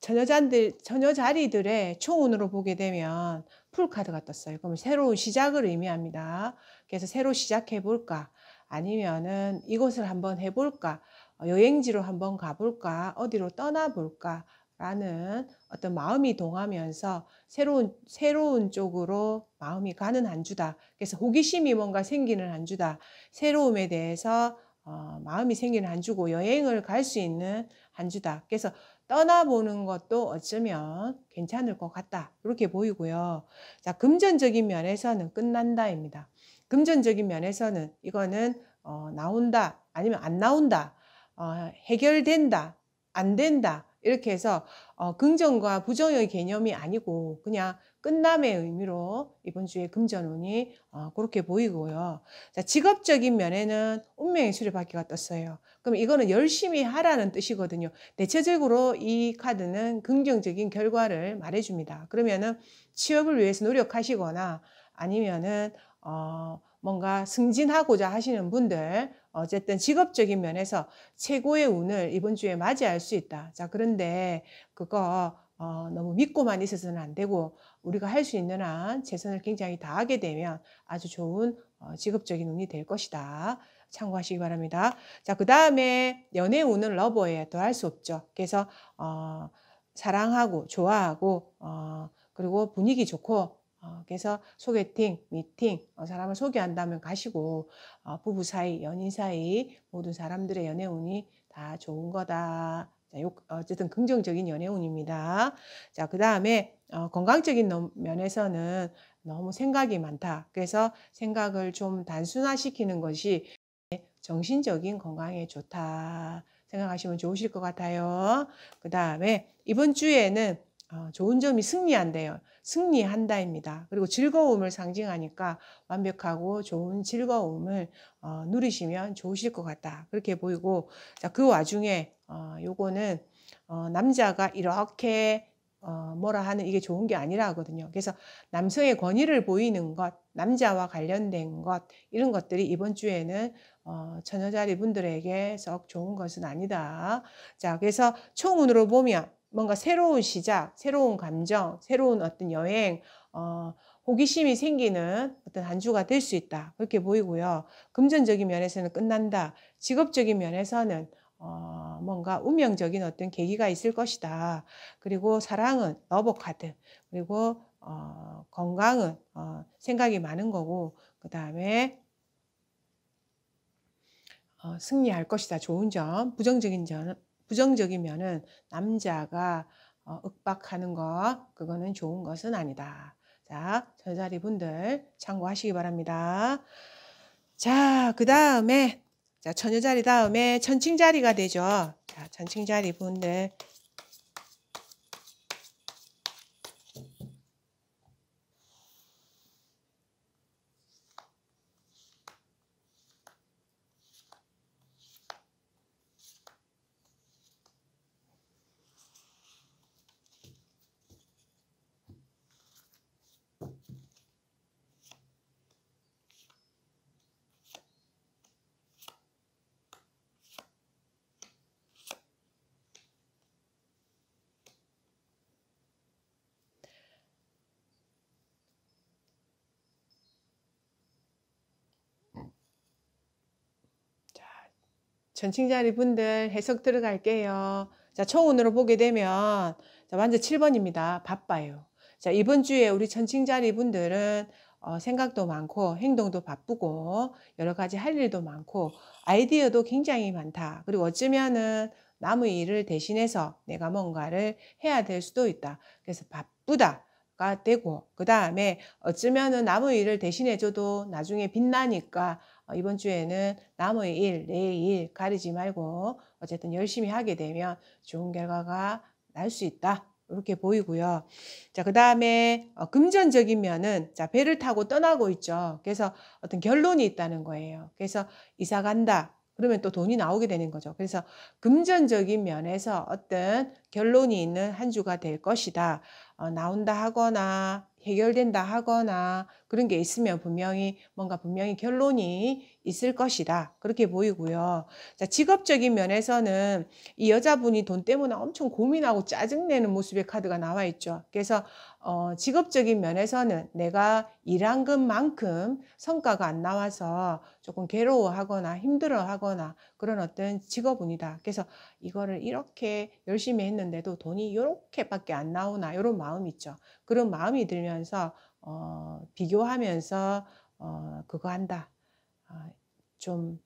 처녀잔들, 처녀자리들의 총운으로 보게 되면 풀 카드가 떴어요. 그러면 새로운 시작을 의미합니다. 그래서 새로 시작해 볼까? 아니면은 이곳을 한번 해 볼까? 어, 여행지로 한번 가 볼까? 어디로 떠나 볼까? 라는 어떤 마음이 동하면서 새로운 새로운 쪽으로 마음이 가는 한 주다. 그래서 호기심이 뭔가 생기는 한 주다. 새로움에 대해서 어, 마음이 생기는 한 주고 여행을 갈 수 있는 한 주다. 그래서 떠나보는 것도 어쩌면 괜찮을 것 같다. 이렇게 보이고요. 자, 금전적인 면에서는 끝난다입니다. 금전적인 면에서는 이거는 어, 나온다 아니면 안 나온다, 어, 해결된다, 안 된다 이렇게 해서 어, 긍정과 부정의 개념이 아니고 그냥 끝남의 의미로 이번 주에 금전운이 어, 그렇게 보이고요. 자, 직업적인 면에는 운명의 수레바퀴가 떴어요. 그럼 이거는 열심히 하라는 뜻이거든요. 대체적으로 이 카드는 긍정적인 결과를 말해줍니다. 그러면은 취업을 위해서 노력하시거나 아니면은 어, 뭔가 승진하고자 하시는 분들 어쨌든 직업적인 면에서 최고의 운을 이번 주에 맞이할 수 있다. 자, 그런데 그거 어, 너무 믿고만 있어서는 안 되고 우리가 할 수 있는 한 최선을 굉장히 다하게 되면 아주 좋은 어, 직업적인 운이 될 것이다. 참고하시기 바랍니다. 자, 그 다음에 연애 운은 러버에 더 할 수 없죠. 그래서 어, 사랑하고 좋아하고 어, 그리고 분위기 좋고 어, 그래서 소개팅, 미팅, 어, 사람을 소개한다면 가시고 어, 부부 사이, 연인 사이 모든 사람들의 연애운이 다 좋은 거다. 어쨌든 긍정적인 연애운입니다. 자, 그 다음에 건강적인 면에서는 너무 생각이 많다. 그래서 생각을 좀 단순화시키는 것이 정신적인 건강에 좋다. 생각하시면 좋으실 것 같아요. 그 다음에 이번 주에는 아, 좋은 점이 승리한대요. 승리한다입니다. 그리고 즐거움을 상징하니까 완벽하고 좋은 즐거움을 어, 누리시면 좋으실 것 같다. 그렇게 보이고 자, 그 와중에 어, 요거는 어, 남자가 이렇게 어, 뭐라 하는 이게 좋은 게 아니라 하거든요. 그래서 남성의 권위를 보이는 것, 남자와 관련된 것, 이런 것들이 이번 주에는 어, 처녀자리 분들에게 썩 좋은 것은 아니다. 자, 그래서 총운으로 보면 뭔가 새로운 시작, 새로운 감정, 새로운 어떤 여행, 어, 호기심이 생기는 어떤 한 주가 될 수 있다. 그렇게 보이고요. 금전적인 면에서는 끝난다. 직업적인 면에서는 어, 뭔가 운명적인 어떤 계기가 있을 것이다. 그리고 사랑은 러브 카드. 그리고 어, 건강은 어, 생각이 많은 거고 그 다음에 어, 승리할 것이다. 좋은 점, 부정적인 점, 부정적이면은 남자가 어, 윽박하는 것 그거는 좋은 것은 아니다. 자, 전자리 분들 참고하시기 바랍니다. 자, 그 다음에 자, 천여자리 다음에 천칭자리가 되죠. 자, 천칭자리 분들 전칭자리 분들 해석 들어갈게요. 자, 총운으로 보게 되면 자, 완전 7번입니다. 바빠요. 자, 이번 주에 우리 전칭자리 분들은 어, 생각도 많고 행동도 바쁘고 여러 가지 할 일도 많고 아이디어도 굉장히 많다. 그리고 어쩌면은 남의 일을 대신해서 내가 뭔가를 해야 될 수도 있다. 그래서 바쁘다. 가 되고 그 다음에 어쩌면은 남의 일을 대신해줘도 나중에 빛나니까 어, 이번 주에는 남의 일, 내일 가리지 말고 어쨌든 열심히 하게 되면 좋은 결과가 날 수 있다. 이렇게 보이고요. 자, 그 다음에 어, 금전적인 면은 자, 배를 타고 떠나고 있죠. 그래서 어떤 결론이 있다는 거예요. 그래서 이사 간다. 그러면 또 돈이 나오게 되는 거죠. 그래서 금전적인 면에서 어떤 결론이 있는 한 주가 될 것이다. 어, 나온다 하거나 해결된다 하거나 그런 게 있으면 분명히 뭔가 분명히 결론이 있을 것이다. 그렇게 보이고요. 자, 직업적인 면에서는 이 여자분이 돈 때문에 엄청 고민하고 짜증내는 모습의 카드가 나와 있죠. 그래서 어, 직업적인 면에서는 내가 일한 것만큼 성과가 안 나와서 조금 괴로워하거나 힘들어하거나 그런 어떤 직업운이다. 그래서 이거를 이렇게 열심히 했는데도 돈이 이렇게밖에 안 나오나 이런 마음 있죠. 그런 마음이 들면서 어, 비교하면서 어, 그거 한다. 어, 좀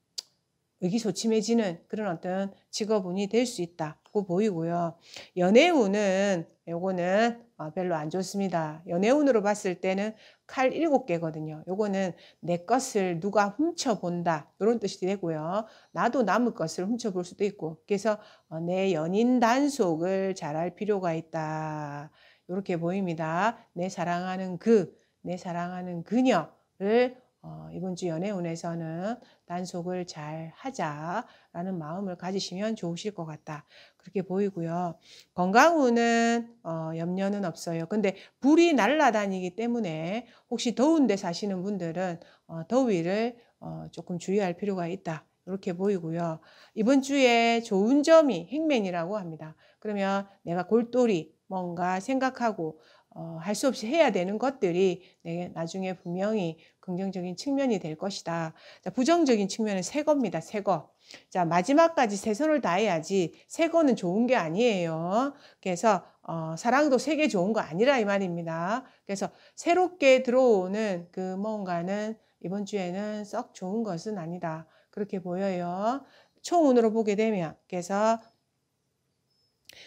의기소침해지는 그런 어떤 직업운이 될 수 있다고 보이고요. 연애운은 요거는 아, 별로 안 좋습니다. 연애운으로 봤을 때는 칼 일곱 개거든요 요거는 내 것을 누가 훔쳐본다. 이런 뜻이 되고요. 나도 남의 것을 훔쳐볼 수도 있고. 그래서 어, 내 연인 단속을 잘할 필요가 있다. 이렇게 보입니다. 내 사랑하는 그, 내 사랑하는 그녀를 어, 이번 주 연애운에서는 단속을 잘 하자라는 마음을 가지시면 좋으실 것 같다. 그렇게 보이고요. 건강운은 어, 염려는 없어요. 근데 불이 날아다니기 때문에 혹시 더운데 사시는 분들은 어, 더위를 어, 조금 주의할 필요가 있다. 이렇게 보이고요. 이번 주에 좋은 점이 행맨이라고 합니다. 그러면 내가 골똘히 뭔가 생각하고 어, 할 수 없이 해야 되는 것들이 네, 나중에 분명히 긍정적인 측면이 될 것이다. 자, 부정적인 측면은 새겁니다. 새거. 자, 마지막까지 세 손을 다해야지 새거는 좋은 게 아니에요. 그래서 어, 사랑도 세게 좋은 거 아니라 이 말입니다. 그래서 새롭게 들어오는 그 뭔가는 이번 주에는 썩 좋은 것은 아니다. 그렇게 보여요. 총운으로 보게 되면 그래서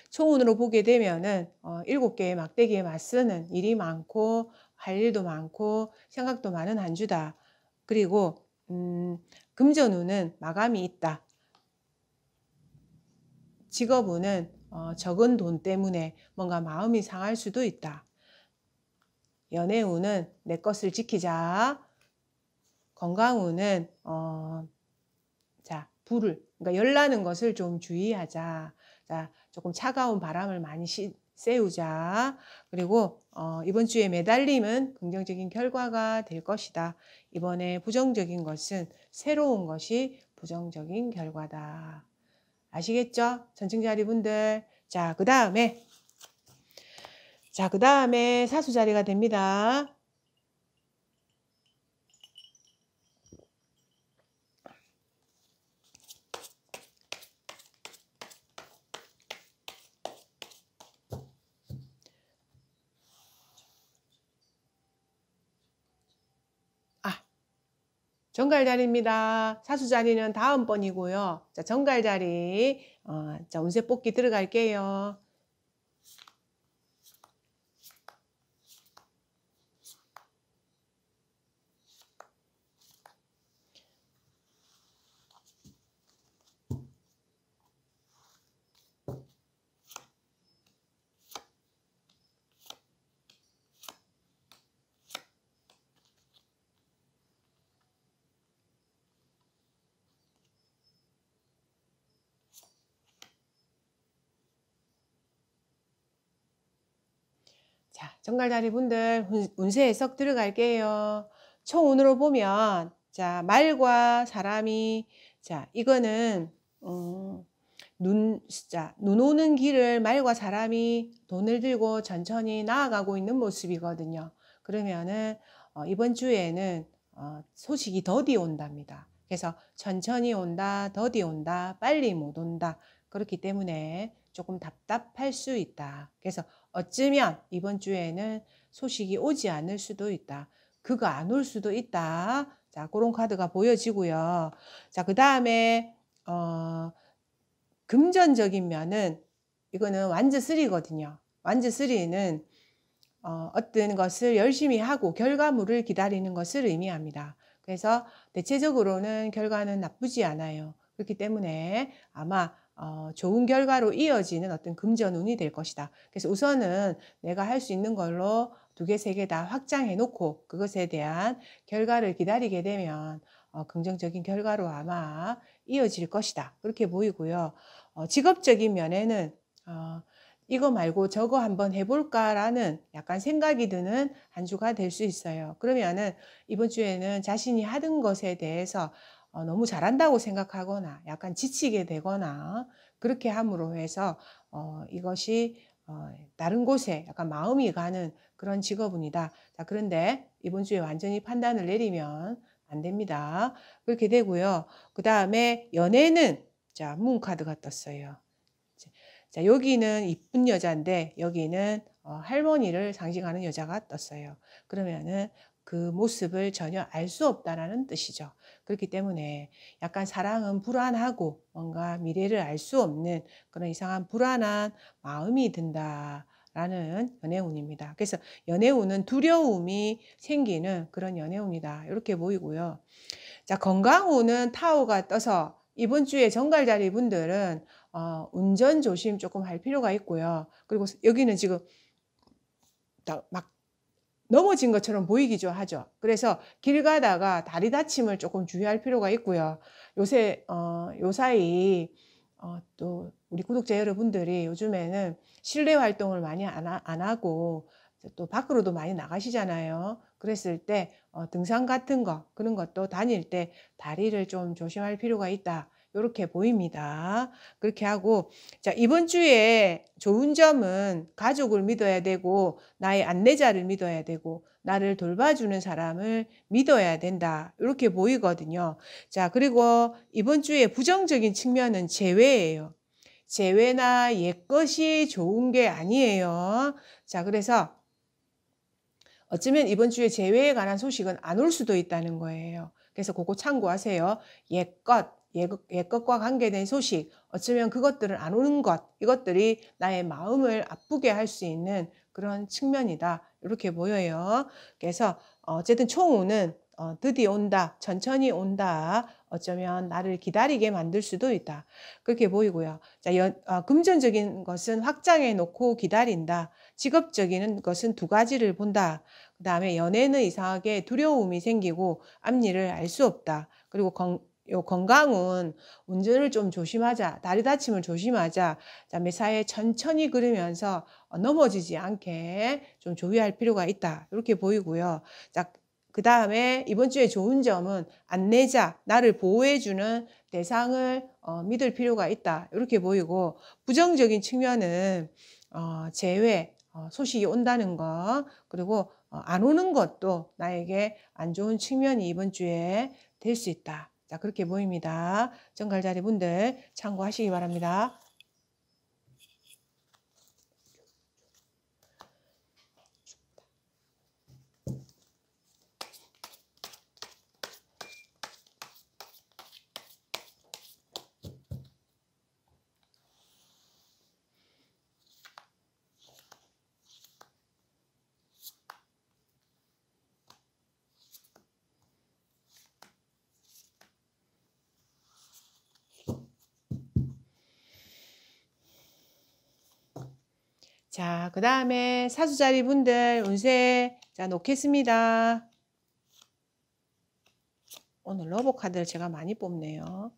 총운으로 보게 되면은 어, 일곱 개의 막대기에 맞서는 일이 많고 할 일도 많고 생각도 많은 한 주다. 그리고 음, 금전운은 마감이 있다. 직업운은 어, 적은 돈 때문에 뭔가 마음이 상할 수도 있다. 연애운은 내 것을 지키자. 건강운은 어, 자 불을 그러니까 열나는 것을 좀 주의하자. 자 조금 차가운 바람을 많이 시, 세우자. 그리고 어, 이번 주에 매달림은 긍정적인 결과가 될 것이다. 이번에 부정적인 것은 새로운 것이 부정적인 결과다. 아시겠죠? 전층자리분들. 자, 그 다음에 자, 그 다음에 사수자리가 됩니다. 정갈 자리입니다. 사수 자리는 다음번이고요. 자, 정갈 자리. 어, 자, 운세 뽑기 들어갈게요. 정갈다리 분들 운세에 썩 들어갈게요. 총운으로 보면 자 말과 사람이 자 이거는 음, 눈, 자, 눈 오는 길을 말과 사람이 돈을 들고 천천히 나아가고 있는 모습이거든요. 그러면은 어, 이번 주에는 어, 소식이 더디 온답니다. 그래서 천천히 온다, 더디 온다, 빨리 못 온다. 그렇기 때문에 조금 답답할 수 있다. 그래서 어쩌면 이번 주에는 소식이 오지 않을 수도 있다. 그가 안올 수도 있다. 자, 그런 카드가 보여지고요. 자, 그 다음에, 어, 금전적인 면은, 이거는 완전 쓰리거든요. 완전 쓰리는, 어, 어떤 것을 열심히 하고 결과물을 기다리는 것을 의미합니다. 그래서 대체적으로는 결과는 나쁘지 않아요. 그렇기 때문에 아마 어, 좋은 결과로 이어지는 어떤 금전운이 될 것이다. 그래서 우선은 내가 할 수 있는 걸로 두 개, 세 개 다 확장해 놓고 그것에 대한 결과를 기다리게 되면 어, 긍정적인 결과로 아마 이어질 것이다. 그렇게 보이고요. 어, 직업적인 면에는 어, 이거 말고 저거 한번 해볼까라는 약간 생각이 드는 한 주가 될 수 있어요. 그러면은 이번 주에는 자신이 하던 것에 대해서 어, 너무 잘한다고 생각하거나 약간 지치게 되거나 그렇게 함으로 해서 어, 이것이 어, 다른 곳에 약간 마음이 가는 그런 직업입니다. 자, 그런데 이번 주에 완전히 판단을 내리면 안 됩니다. 그렇게 되고요. 그 다음에 연애는 자, 문 카드가 떴어요. 자, 여기는 이쁜 여자인데 여기는 할머니를 상징하는 여자가 떴어요. 그러면은 그 모습을 전혀 알 수 없다라는 뜻이죠. 그렇기 때문에 약간 사랑은 불안하고 뭔가 미래를 알 수 없는 그런 이상한 불안한 마음이 든다. 라는 연애운입니다. 그래서 연애운은 두려움이 생기는 그런 연애운이다. 이렇게 보이고요. 자, 건강운은 타오가 떠서 이번 주에 정갈자리 분들은 어, 운전 조심 조금 할 필요가 있고요. 그리고 여기는 지금 막 넘어진 것처럼 보이기도 하죠. 그래서 길 가다가 다리 다침을 조금 주의할 필요가 있고요. 요새 어, 요사이 어, 또 우리 구독자 여러분들이 요즘에는 실내 활동을 많이 안, 하, 안 하고 또 밖으로도 많이 나가시잖아요. 그랬을 때 어, 등산 같은 거 그런 것도 다닐 때 다리를 좀 조심할 필요가 있다. 이렇게 보입니다. 그렇게 하고 자 이번 주에 좋은 점은 가족을 믿어야 되고 나의 안내자를 믿어야 되고 나를 돌봐주는 사람을 믿어야 된다. 이렇게 보이거든요. 자 그리고 이번 주에 부정적인 측면은 제외예요. 제외나 옛것이 좋은 게 아니에요. 자 그래서 어쩌면 이번 주에 제외에 관한 소식은 안 올 수도 있다는 거예요. 그래서 그거 참고하세요. 옛것 옛것과 관계된 소식, 어쩌면 그것들을 안 오는 것, 이것들이 나의 마음을 아프게 할 수 있는 그런 측면이다. 이렇게 보여요. 그래서 어쨌든 총우는 어, 드디어 온다, 천천히 온다, 어쩌면 나를 기다리게 만들 수도 있다. 그렇게 보이고요. 자, 연, 어, 금전적인 것은 확장해 놓고 기다린다. 직업적인 것은 두 가지를 본다. 그 다음에 연애는 이상하게 두려움이 생기고 앞일을 알 수 없다. 그리고 건, 요 건강은 운전을 좀 조심하자, 다리 다침을 조심하자, 자 매사에 천천히 그리면서 넘어지지 않게 좀 조의할 필요가 있다. 이렇게 보이고요. 자, 그 다음에 이번 주에 좋은 점은 안내자, 나를 보호해주는 대상을 어, 믿을 필요가 있다. 이렇게 보이고, 부정적인 측면은 어, 제외, 어, 소식이 온다는 거 그리고 어, 안 오는 것도 나에게 안 좋은 측면이 이번 주에 될 수 있다. 자, 그렇게 보입니다. 정갈자리 분들 참고하시기 바랍니다. 그 다음에 사수자리 분들 운세 자 놓겠습니다. 오늘 러버 카드를 제가 많이 뽑네요.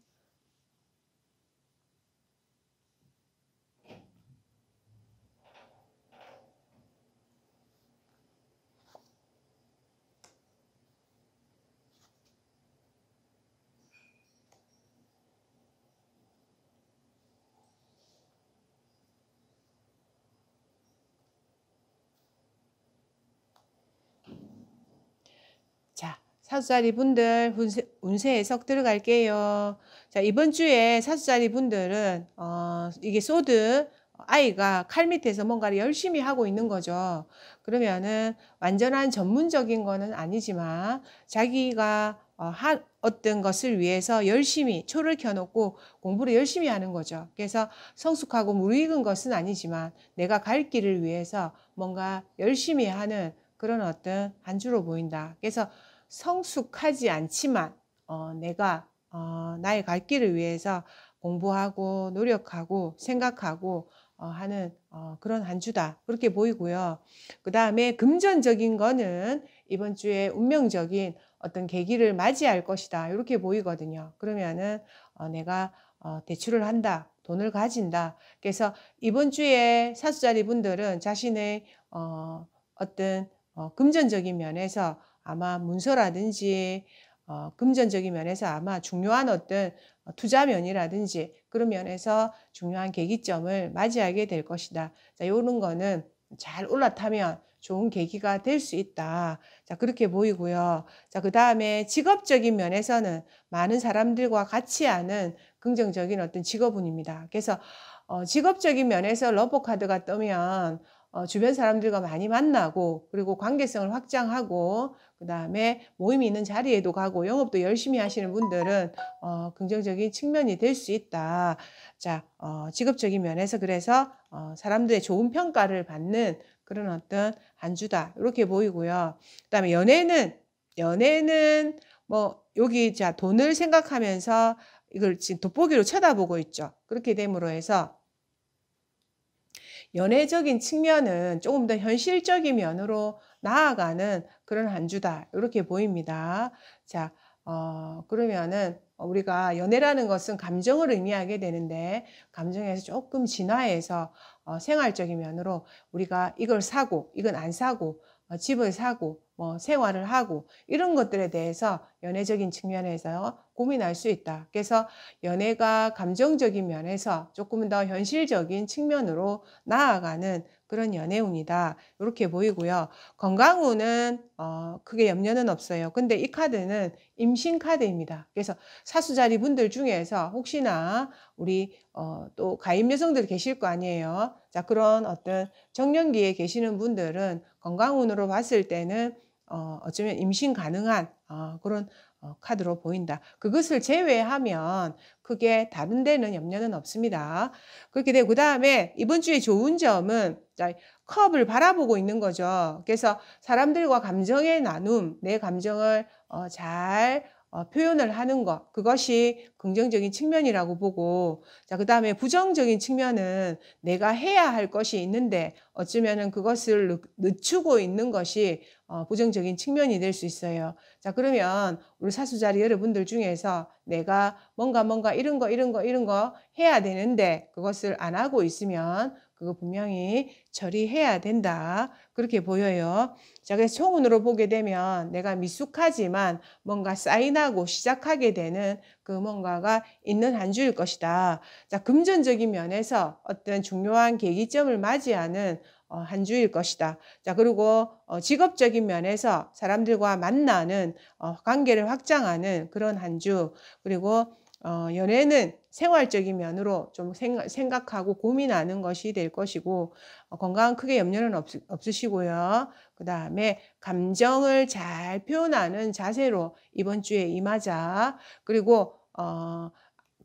사수자리 분들 운세, 운세 해석 들어갈게요. 자, 이번 주에 사수자리 분들은, 어, 이게 소드, 아이가 칼 밑에서 뭔가를 열심히 하고 있는 거죠. 그러면은 완전한 전문적인 거는 아니지만 자기가 어, 하, 어떤 것을 위해서 열심히 초를 켜놓고 공부를 열심히 하는 거죠. 그래서 성숙하고 무익은 것은 아니지만 내가 갈 길을 위해서 뭔가 열심히 하는 그런 어떤 한 주로 보인다. 그래서 성숙하지 않지만 어, 내가 어, 나의 갈 길을 위해서 공부하고 노력하고 생각하고 어, 하는 어, 그런 한 주다 그렇게 보이고요. 그 다음에 금전적인 거는 이번 주에 운명적인 어떤 계기를 맞이할 것이다 이렇게 보이거든요. 그러면은 어, 내가 어, 대출을 한다, 돈을 가진다. 그래서 이번 주에 사수자리 분들은 자신의 어, 어떤 어, 금전적인 면에서 아마 문서라든지 어, 금전적인 면에서 아마 중요한 어떤 투자 면이라든지 그런 면에서 중요한 계기점을 맞이하게 될 것이다. 자, 이런 거는 잘 올라타면 좋은 계기가 될 수 있다. 자, 그렇게 보이고요. 자, 그 다음에 직업적인 면에서는 많은 사람들과 같이 하는 긍정적인 어떤 직업군입니다. 그래서 어, 직업적인 면에서 러버카드가 뜨면 어, 주변 사람들과 많이 만나고 그리고 관계성을 확장하고 그 다음에 모임이 있는 자리에도 가고 영업도 열심히 하시는 분들은 어, 긍정적인 측면이 될 수 있다. 자, 어, 직업적인 면에서 그래서 어, 사람들의 좋은 평가를 받는 그런 어떤 한 주다. 이렇게 보이고요. 그 다음에 연애는, 연애는 뭐 여기 자 돈을 생각하면서 이걸 지금 돋보기로 쳐다보고 있죠. 그렇게 됨으로 해서 연애적인 측면은 조금 더 현실적인 면으로 나아가는 그런 한 주다. 이렇게 보입니다. 자, 어, 그러면은 우리가 연애라는 것은 감정을 의미하게 되는데 감정에서 조금 진화해서 어, 생활적인 면으로 우리가 이걸 사고 이건 안 사고 어, 집을 사고 뭐 생활을 하고 이런 것들에 대해서 연애적인 측면에서 고민할 수 있다. 그래서 연애가 감정적인 면에서 조금 더 현실적인 측면으로 나아가는 그런 연애운이다. 이렇게 보이고요. 건강운은 어, 크게 염려는 없어요. 근데 이 카드는 임신 카드입니다. 그래서 사수자리 분들 중에서 혹시나 우리 어, 또 가임 여성들 계실 거 아니에요. 자 그런 어떤 정년기에 계시는 분들은 건강운으로 봤을 때는 어, 어쩌면 임신 가능한 어, 그런 어, 카드로 보인다. 그것을 제외하면 크게 다른 데는 염려는 없습니다. 그렇게 되고 그다음에 이번 주에 좋은 점은 컵을 바라보고 있는 거죠. 그래서 사람들과 감정의 나눔, 내 감정을 어, 잘 어, 표현을 하는 것 그것이 긍정적인 측면이라고 보고 자 그다음에 부정적인 측면은 내가 해야 할 것이 있는데 어쩌면은 그것을 늦추고 있는 것이 어, 부정적인 측면이 될 수 있어요. 자 그러면 우리 사수자리 여러분들 중에서 내가 뭔가 뭔가 이런 거 이런 거 이런 거 해야 되는데 그것을 안 하고 있으면 그거 분명히 처리해야 된다. 그렇게 보여요. 자, 그래서 총운으로 보게 되면 내가 미숙하지만 뭔가 사인하고 시작하게 되는 그 뭔가가 있는 한 주일 것이다. 자, 금전적인 면에서 어떤 중요한 계기점을 맞이하는 어, 한 주일 것이다. 자, 그리고 어, 직업적인 면에서 사람들과 만나는 어, 관계를 확장하는 그런 한 주. 그리고 어, 연애는 생활적인 면으로 좀 생각하고 고민하는 것이 될 것이고 어, 건강 크게 염려는 없, 없으시고요. 그 다음에 감정을 잘 표현하는 자세로 이번 주에 임하자. 그리고 어,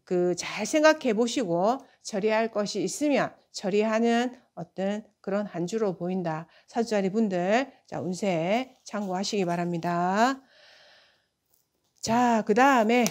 그 잘 생각해 보시고 처리할 것이 있으면 처리하는 어떤 그런 한 주로 보인다. 사주자리 분들, 자, 운세 참고하시기 바랍니다. 자, 그 다음에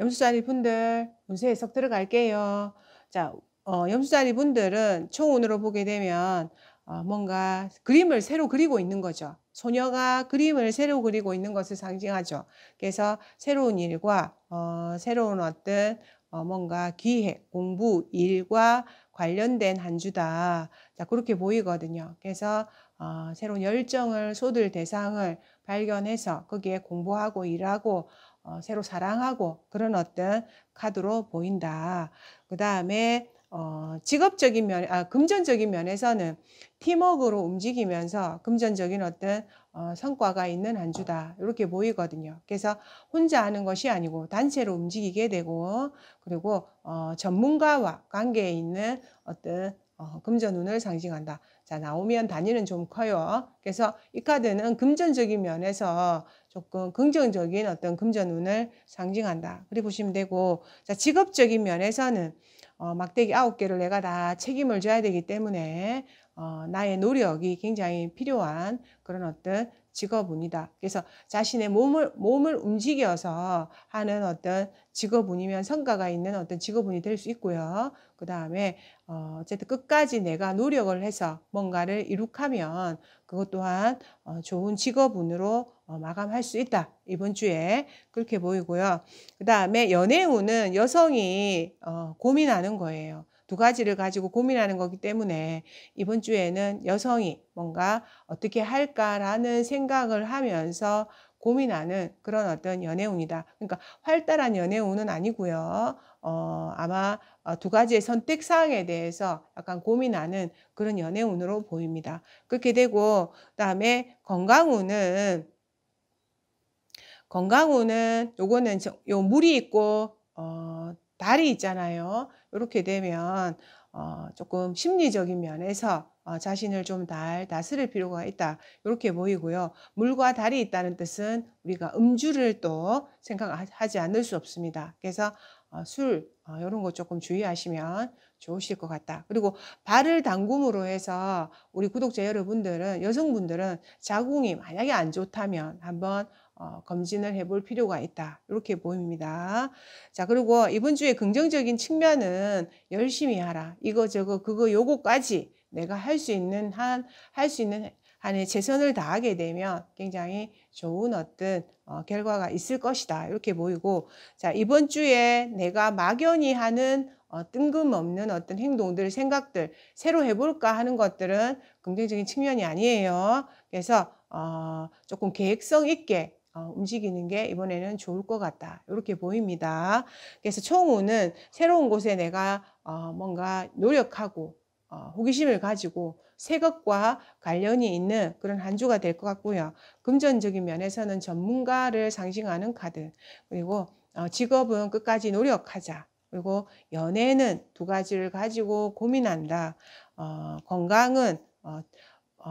염수자리 분들 운세 해석 들어갈게요. 자, 어, 염수자리 분들은 총운으로 보게 되면 어, 뭔가 그림을 새로 그리고 있는 거죠. 소녀가 그림을 새로 그리고 있는 것을 상징하죠. 그래서 새로운 일과 어, 새로운 어떤 어, 뭔가 기획, 공부, 일과 관련된 한 주다. 자, 그렇게 보이거든요. 그래서 어, 새로운 열정을 쏟을 대상을 발견해서 거기에 공부하고 일하고 어, 새로 사랑하고 그런 어떤 카드로 보인다. 그 다음에 어, 직업적인 면, 아, 금전적인 면에서는 팀워크로 움직이면서 금전적인 어떤 어, 성과가 있는 한 주다. 이렇게 보이거든요. 그래서 혼자 하는 것이 아니고 단체로 움직이게 되고, 그리고 어, 전문가와 관계에 있는 어떤 어, 금전운을 상징한다. 자, 나오면 단위는 좀 커요. 그래서 이 카드는 금전적인 면에서 조금 긍정적인 어떤 금전운을 상징한다. 그리 고 보시면 되고, 자, 직업적인 면에서는 어, 막대기 아홉 개를 내가 다 책임을 져야 되기 때문에 어, 나의 노력이 굉장히 필요한 그런 어떤 직업운이다. 그래서 자신의 몸을 몸을 움직여서 하는 어떤 직업운이면 성과가 있는 어떤 직업운이 될 수 있고요. 그 다음에 어, 어쨌든 끝까지 내가 노력을 해서 뭔가를 이룩하면 그것 또한 어, 좋은 직업운으로 어, 마감할 수 있다. 이번 주에 그렇게 보이고요. 그 다음에 연애운은 여성이 어, 고민하는 거예요. 두 가지를 가지고 고민하는 거기 때문에 이번 주에는 여성이 뭔가 어떻게 할까라는 생각을 하면서 고민하는 그런 어떤 연애운이다. 그러니까 활달한 연애운은 아니고요. 어, 아마 어, 두 가지의 선택 사항에 대해서 약간 고민하는 그런 연애운으로 보입니다. 그렇게 되고 그다음에 건강운은 건강우는 요거는 요 물이 있고 어, 달이 있잖아요. 이렇게 되면 어, 조금 심리적인 면에서 어, 자신을 좀잘 다스릴 필요가 있다. 이렇게 보이고요. 물과 달이 있다는 뜻은 우리가 음주를 또 생각하지 않을 수 없습니다. 그래서 어, 술 어, 이런 거 조금 주의하시면 좋으실 것 같다. 그리고 발을 담금으로 해서 우리 구독자 여러분들은 여성분들은 자궁이 만약에 안 좋다면 한번 어, 어, 검진을 해볼 필요가 있다. 이렇게 보입니다. 자, 그리고 이번 주에 긍정적인 측면은 열심히 하라. 이거, 저거, 그거, 요거까지 내가 할 수 있는 한, 할 수 있는 한에 최선을 다하게 되면 굉장히 좋은 어떤 어, 결과가 있을 것이다. 이렇게 보이고, 자, 이번 주에 내가 막연히 하는 어, 뜬금없는 어떤 행동들, 생각들, 새로 해볼까 하는 것들은 긍정적인 측면이 아니에요. 그래서 어, 조금 계획성 있게 어, 움직이는 게 이번에는 좋을 것 같다. 이렇게 보입니다. 그래서 총우는 새로운 곳에 내가 어, 뭔가 노력하고 어, 호기심을 가지고 새 것과 관련이 있는 그런 한 주가 될 것 같고요. 금전적인 면에서는 전문가를 상징하는 카드 그리고 직업은 끝까지 노력하자. 그리고 연애는 두 가지를 가지고 고민한다. 건강은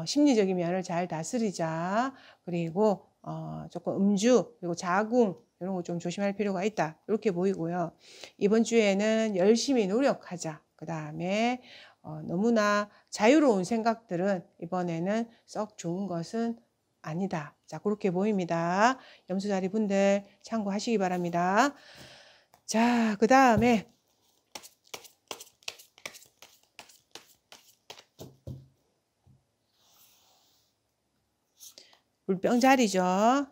심리적인 면을 잘 다스리자. 그리고 어, 조금 음주 그리고 자궁 이런 거 좀 조심할 필요가 있다 이렇게 보이고요. 이번 주에는 열심히 노력하자. 그 다음에 어, 너무나 자유로운 생각들은 이번에는 썩 좋은 것은 아니다. 자 그렇게 보입니다. 염수자리 분들 참고하시기 바랍니다. 자그 다음에 물병자리죠.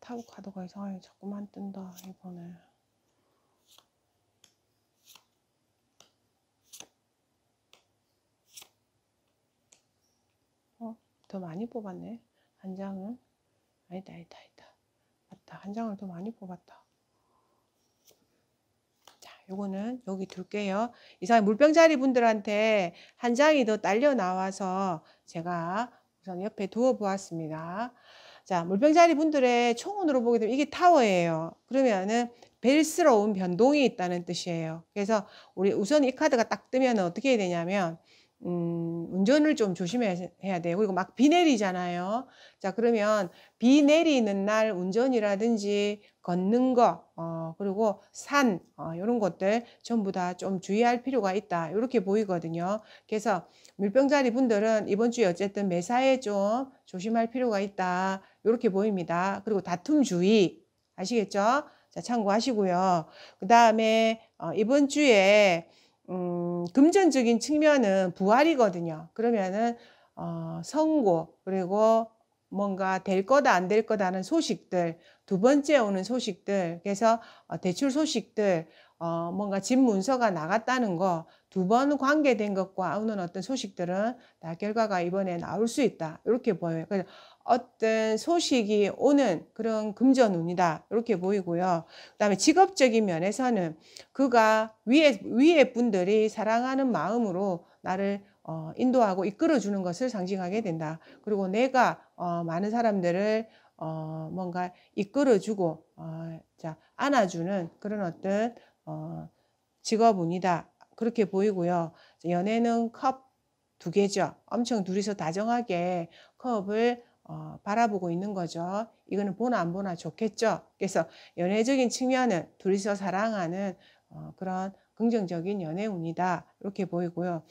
타고 가다가 이상하게 자꾸만 뜬다 이번에 더 많이 뽑았네. 한 장은 아니다 아니다 아니다. 맞다. 한 장을 더 많이 뽑았다. 자, 요거는 여기 둘게요. 이상 물병자리 분들한테 한 장이 더 딸려 나와서 제가 우선 옆에 두어 보았습니다. 자, 물병자리 분들의 총운으로 보게 되면 이게 타워예요. 그러면은 벨스러운 변동이 있다는 뜻이에요. 그래서 우리 우선 이 카드가 딱 뜨면 어떻게 되냐면 음, 운전을 좀 조심해야 돼요. 그리고 막 비 내리잖아요. 자, 그러면 비 내리는 날 운전이라든지 걷는 거, 어, 그리고 산, 어, 요런 것들 전부 다 좀 주의할 필요가 있다. 이렇게 보이거든요. 그래서 물병자리 분들은 이번 주에 어쨌든 매사에 좀 조심할 필요가 있다. 이렇게 보입니다. 그리고 다툼 주의. 아시겠죠? 자, 참고하시고요. 그 다음에, 어, 이번 주에 음, 금전적인 측면은 부활이거든요. 그러면은 어, 선고 그리고 뭔가 될 거다 안 될 거다 하는 소식들 두 번째 오는 소식들 그래서 어, 대출 소식들 어, 뭔가 집 문서가 나갔다는 거 두 번 관계된 것과 오는 어떤 소식들은 다 결과가 이번에 나올 수 있다 이렇게 보여요. 그래서 어떤 소식이 오는 그런 금전운이다. 이렇게 보이고요. 그 다음에 직업적인 면에서는 그가 위에, 위에 분들이 사랑하는 마음으로 나를 어, 인도하고 이끌어주는 것을 상징하게 된다. 그리고 내가 어, 많은 사람들을 어, 뭔가 이끌어주고 어, 자, 안아주는 그런 어떤 어, 직업운이다. 그렇게 보이고요. 연애는 컵 두 개죠. 엄청 둘이서 다정하게 컵을 어, 바라보고 있는 거죠. 이거는 보나 안 보나 좋겠죠. 그래서 연애적인 측면은 둘이서 사랑하는 어, 그런 긍정적인 연애운이다. 이렇게 보이고요.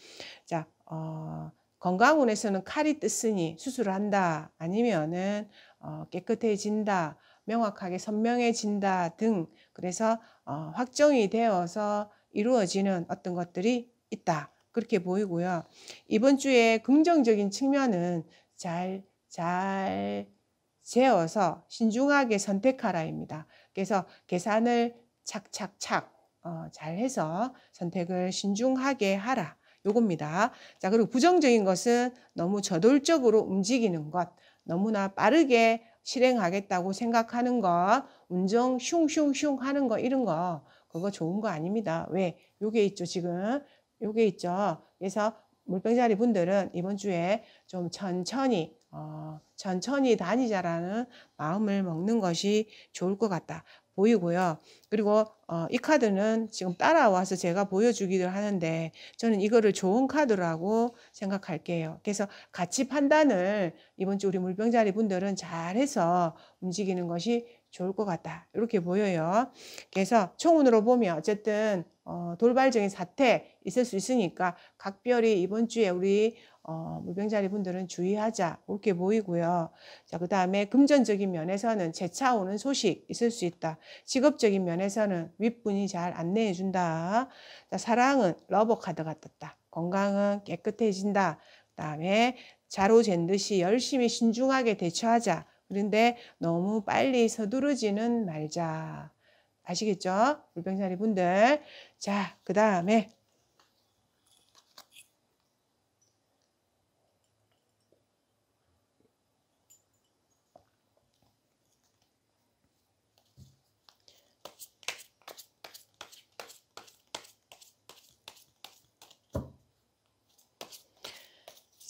자, 어, 건강운에서는 칼이 뜨으니수술 한다. 아니면은 어, 깨끗해진다. 명확하게 선명해진다 등 그래서 어, 확정이 되어서 이루어지는 어떤 것들이 있다. 그렇게 보이고요. 이번 주에 긍정적인 측면은 잘잘 재어서 신중하게 선택하라입니다. 그래서 계산을 착착착 어, 잘 해서 선택을 신중하게 하라. 요겁니다. 자, 그리고 부정적인 것은 너무 저돌적으로 움직이는 것, 너무나 빠르게 실행하겠다고 생각하는 것, 운정 슝슝슝 하는 거 이런 거 그거 좋은 거 아닙니다. 왜? 요게 있죠, 지금. 요게 있죠. 그래서 물병자리 분들은 이번 주에 좀 천천히 어, 천천히 다니자라는 마음을 먹는 것이 좋을 것 같다 보이고요. 그리고 어, 이 카드는 지금 따라와서 제가 보여주기를 하는데 저는 이거를 좋은 카드라고 생각할게요. 그래서 가치 판단을 이번 주 우리 물병자리 분들은 잘해서 움직이는 것이 좋을 것 같다. 이렇게 보여요. 그래서 총운으로 보면 어쨌든 어, 돌발적인 사태 있을 수 있으니까 각별히 이번 주에 우리 어, 물병자리 분들은 주의하자 그렇게 보이고요. 자, 그 다음에 금전적인 면에서는 재차 오는 소식 있을 수 있다. 직업적인 면에서는 윗분이 잘 안내해 준다. 자, 사랑은 러버 카드가 떴다. 건강은 깨끗해진다. 그 다음에 자로 잰 듯이 열심히 신중하게 대처하자. 그런데 너무 빨리 서두르지는 말자. 아시겠죠? 물병자리 분들. 자, 그 다음에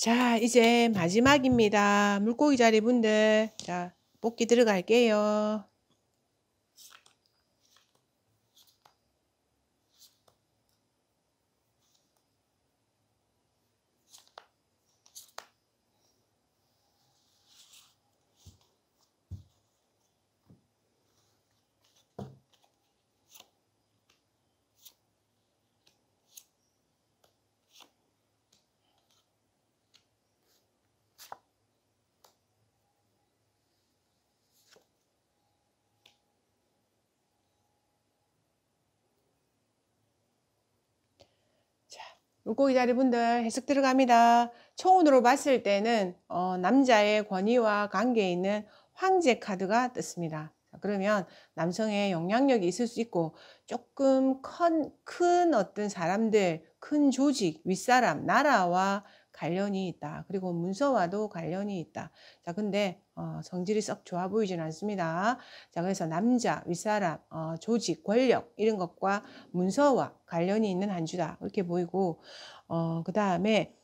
자, 이제 마지막입니다. 물고기 자리 분들. 자, 뽑기 들어갈게요. 물고기 자리 분들 해석 들어갑니다. 총운으로 봤을 때는 어, 남자의 권위와 관계 에 있는 황제 카드가 떴습니다. 그러면 남성의 영향력이 있을 수 있고 조금 큰, 큰 어떤 사람들, 큰 조직, 윗사람, 나라와 관련이 있다. 그리고 문서와도 관련이 있다. 자, 근데 어, 성질이 썩 좋아 보이진 않습니다. 자, 그래서 남자, 윗사람, 어, 조직, 권력 이런 것과 문서와 관련이 있는 한 주다. 이렇게 보이고 어, 그다음에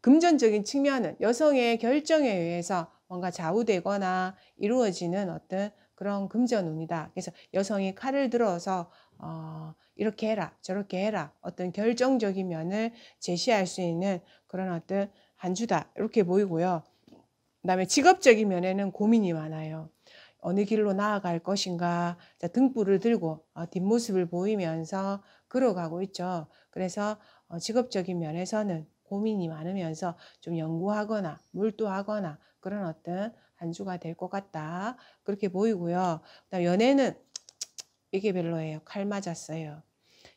금전적인 측면은 여성의 결정에 의해서 뭔가 좌우되거나 이루어지는 어떤 그런 금전운이다. 그래서 여성이 칼을 들어서 어, 이렇게 해라, 저렇게 해라, 어떤 결정적인 면을 제시할 수 있는 그런 어떤 한 주다. 이렇게 보이고요. 그다음에 직업적인 면에는 고민이 많아요. 어느 길로 나아갈 것인가 등불을 들고 어, 뒷모습을 보이면서 걸어가고 있죠. 그래서 어, 직업적인 면에서는 고민이 많으면서 좀 연구하거나 물도하거나 그런 어떤 한 주가 될 것 같다 그렇게 보이고요. 그다음 연애는 이게 별로예요. 칼 맞았어요.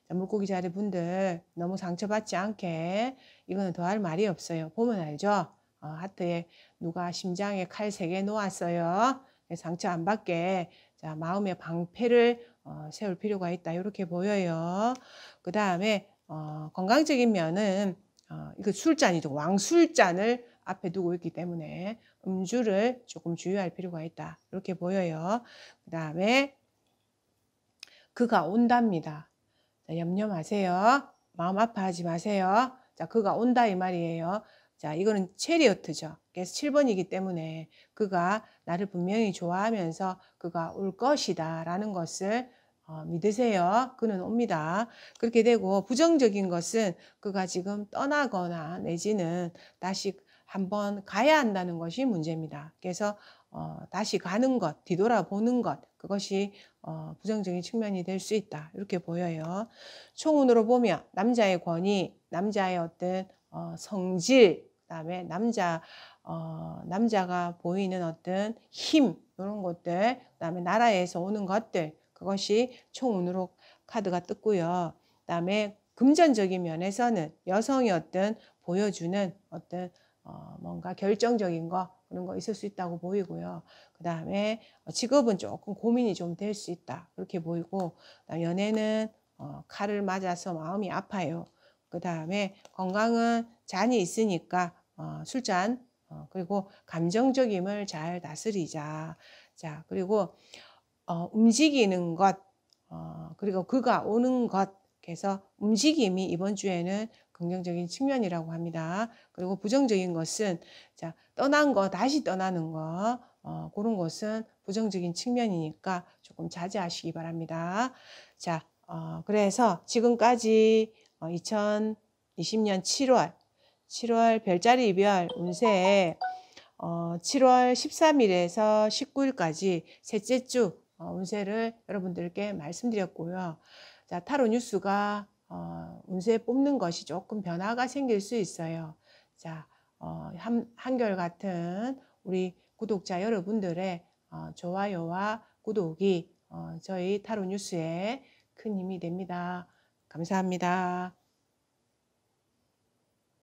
물고기 자리 분들 너무 상처받지 않게 이거는 더 할 말이 없어요. 보면 알죠. 어, 하트에 누가 심장에 칼 세 개 놓았어요. 상처 안 받게 자 마음의 방패를 어, 세울 필요가 있다 이렇게 보여요. 그 다음에 어, 건강적인 면은 어, 이거 술잔이죠 왕술잔을 앞에 두고 있기 때문에 음주를 조금 주의할 필요가 있다 이렇게 보여요. 그 다음에 그가 온답니다. 자, 염려 마세요. 마음 아파하지 마세요. 자, 그가 온다 이 말이에요. 자, 이거는 체리어트죠. 그래서 7번이기 때문에 그가 나를 분명히 좋아하면서 그가 올 것이다 라는 것을 어, 믿으세요. 그는 옵니다. 그렇게 되고 부정적인 것은 그가 지금 떠나거나 내지는 다시 한번 가야 한다는 것이 문제입니다. 그래서 어, 다시 가는 것, 뒤돌아보는 것, 그것이 어, 부정적인 측면이 될 수 있다. 이렇게 보여요. 총운으로 보면 남자의 권위, 남자의 어떤 어, 성질, 그다음에 남자 어, 남자가 보이는 어떤 힘 이런 것들, 그다음에 나라에서 오는 것들 그것이 총운으로 카드가 뜯고요. 그다음에 금전적인 면에서는 여성이 어떤 보여주는 어떤 어, 뭔가 결정적인 거 그런 거 있을 수 있다고 보이고요. 그 다음에 직업은 조금 고민이 좀 될 수 있다 그렇게 보이고 연애는 어, 칼을 맞아서 마음이 아파요. 그 다음에 건강은 잔이 있으니까 어, 술잔 어, 그리고 감정적임을 잘 다스리자. 자 그리고 어, 움직이는 것 어, 그리고 그가 오는 것 그래서 움직임이 이번 주에는 긍정적인 측면이라고 합니다. 그리고 부정적인 것은 자 떠난 거 다시 떠나는 거 어, 그런 것은 부정적인 측면이니까 조금 자제하시기 바랍니다. 자 어, 그래서 지금까지 2020년 7월 7월 별자리 이별 운세에 7월 어, 13일에서 19일까지 셋째 주 어, 운세를 여러분들께 말씀드렸고요. 자, 타로 뉴스가 어, 운세 뽑는 것이 조금 변화가 생길 수 있어요. 자, 한, 한결같은 우리 구독자 여러분들의 좋아요와 구독이 저희 타로 뉴스에 큰 힘이 됩니다. 감사합니다.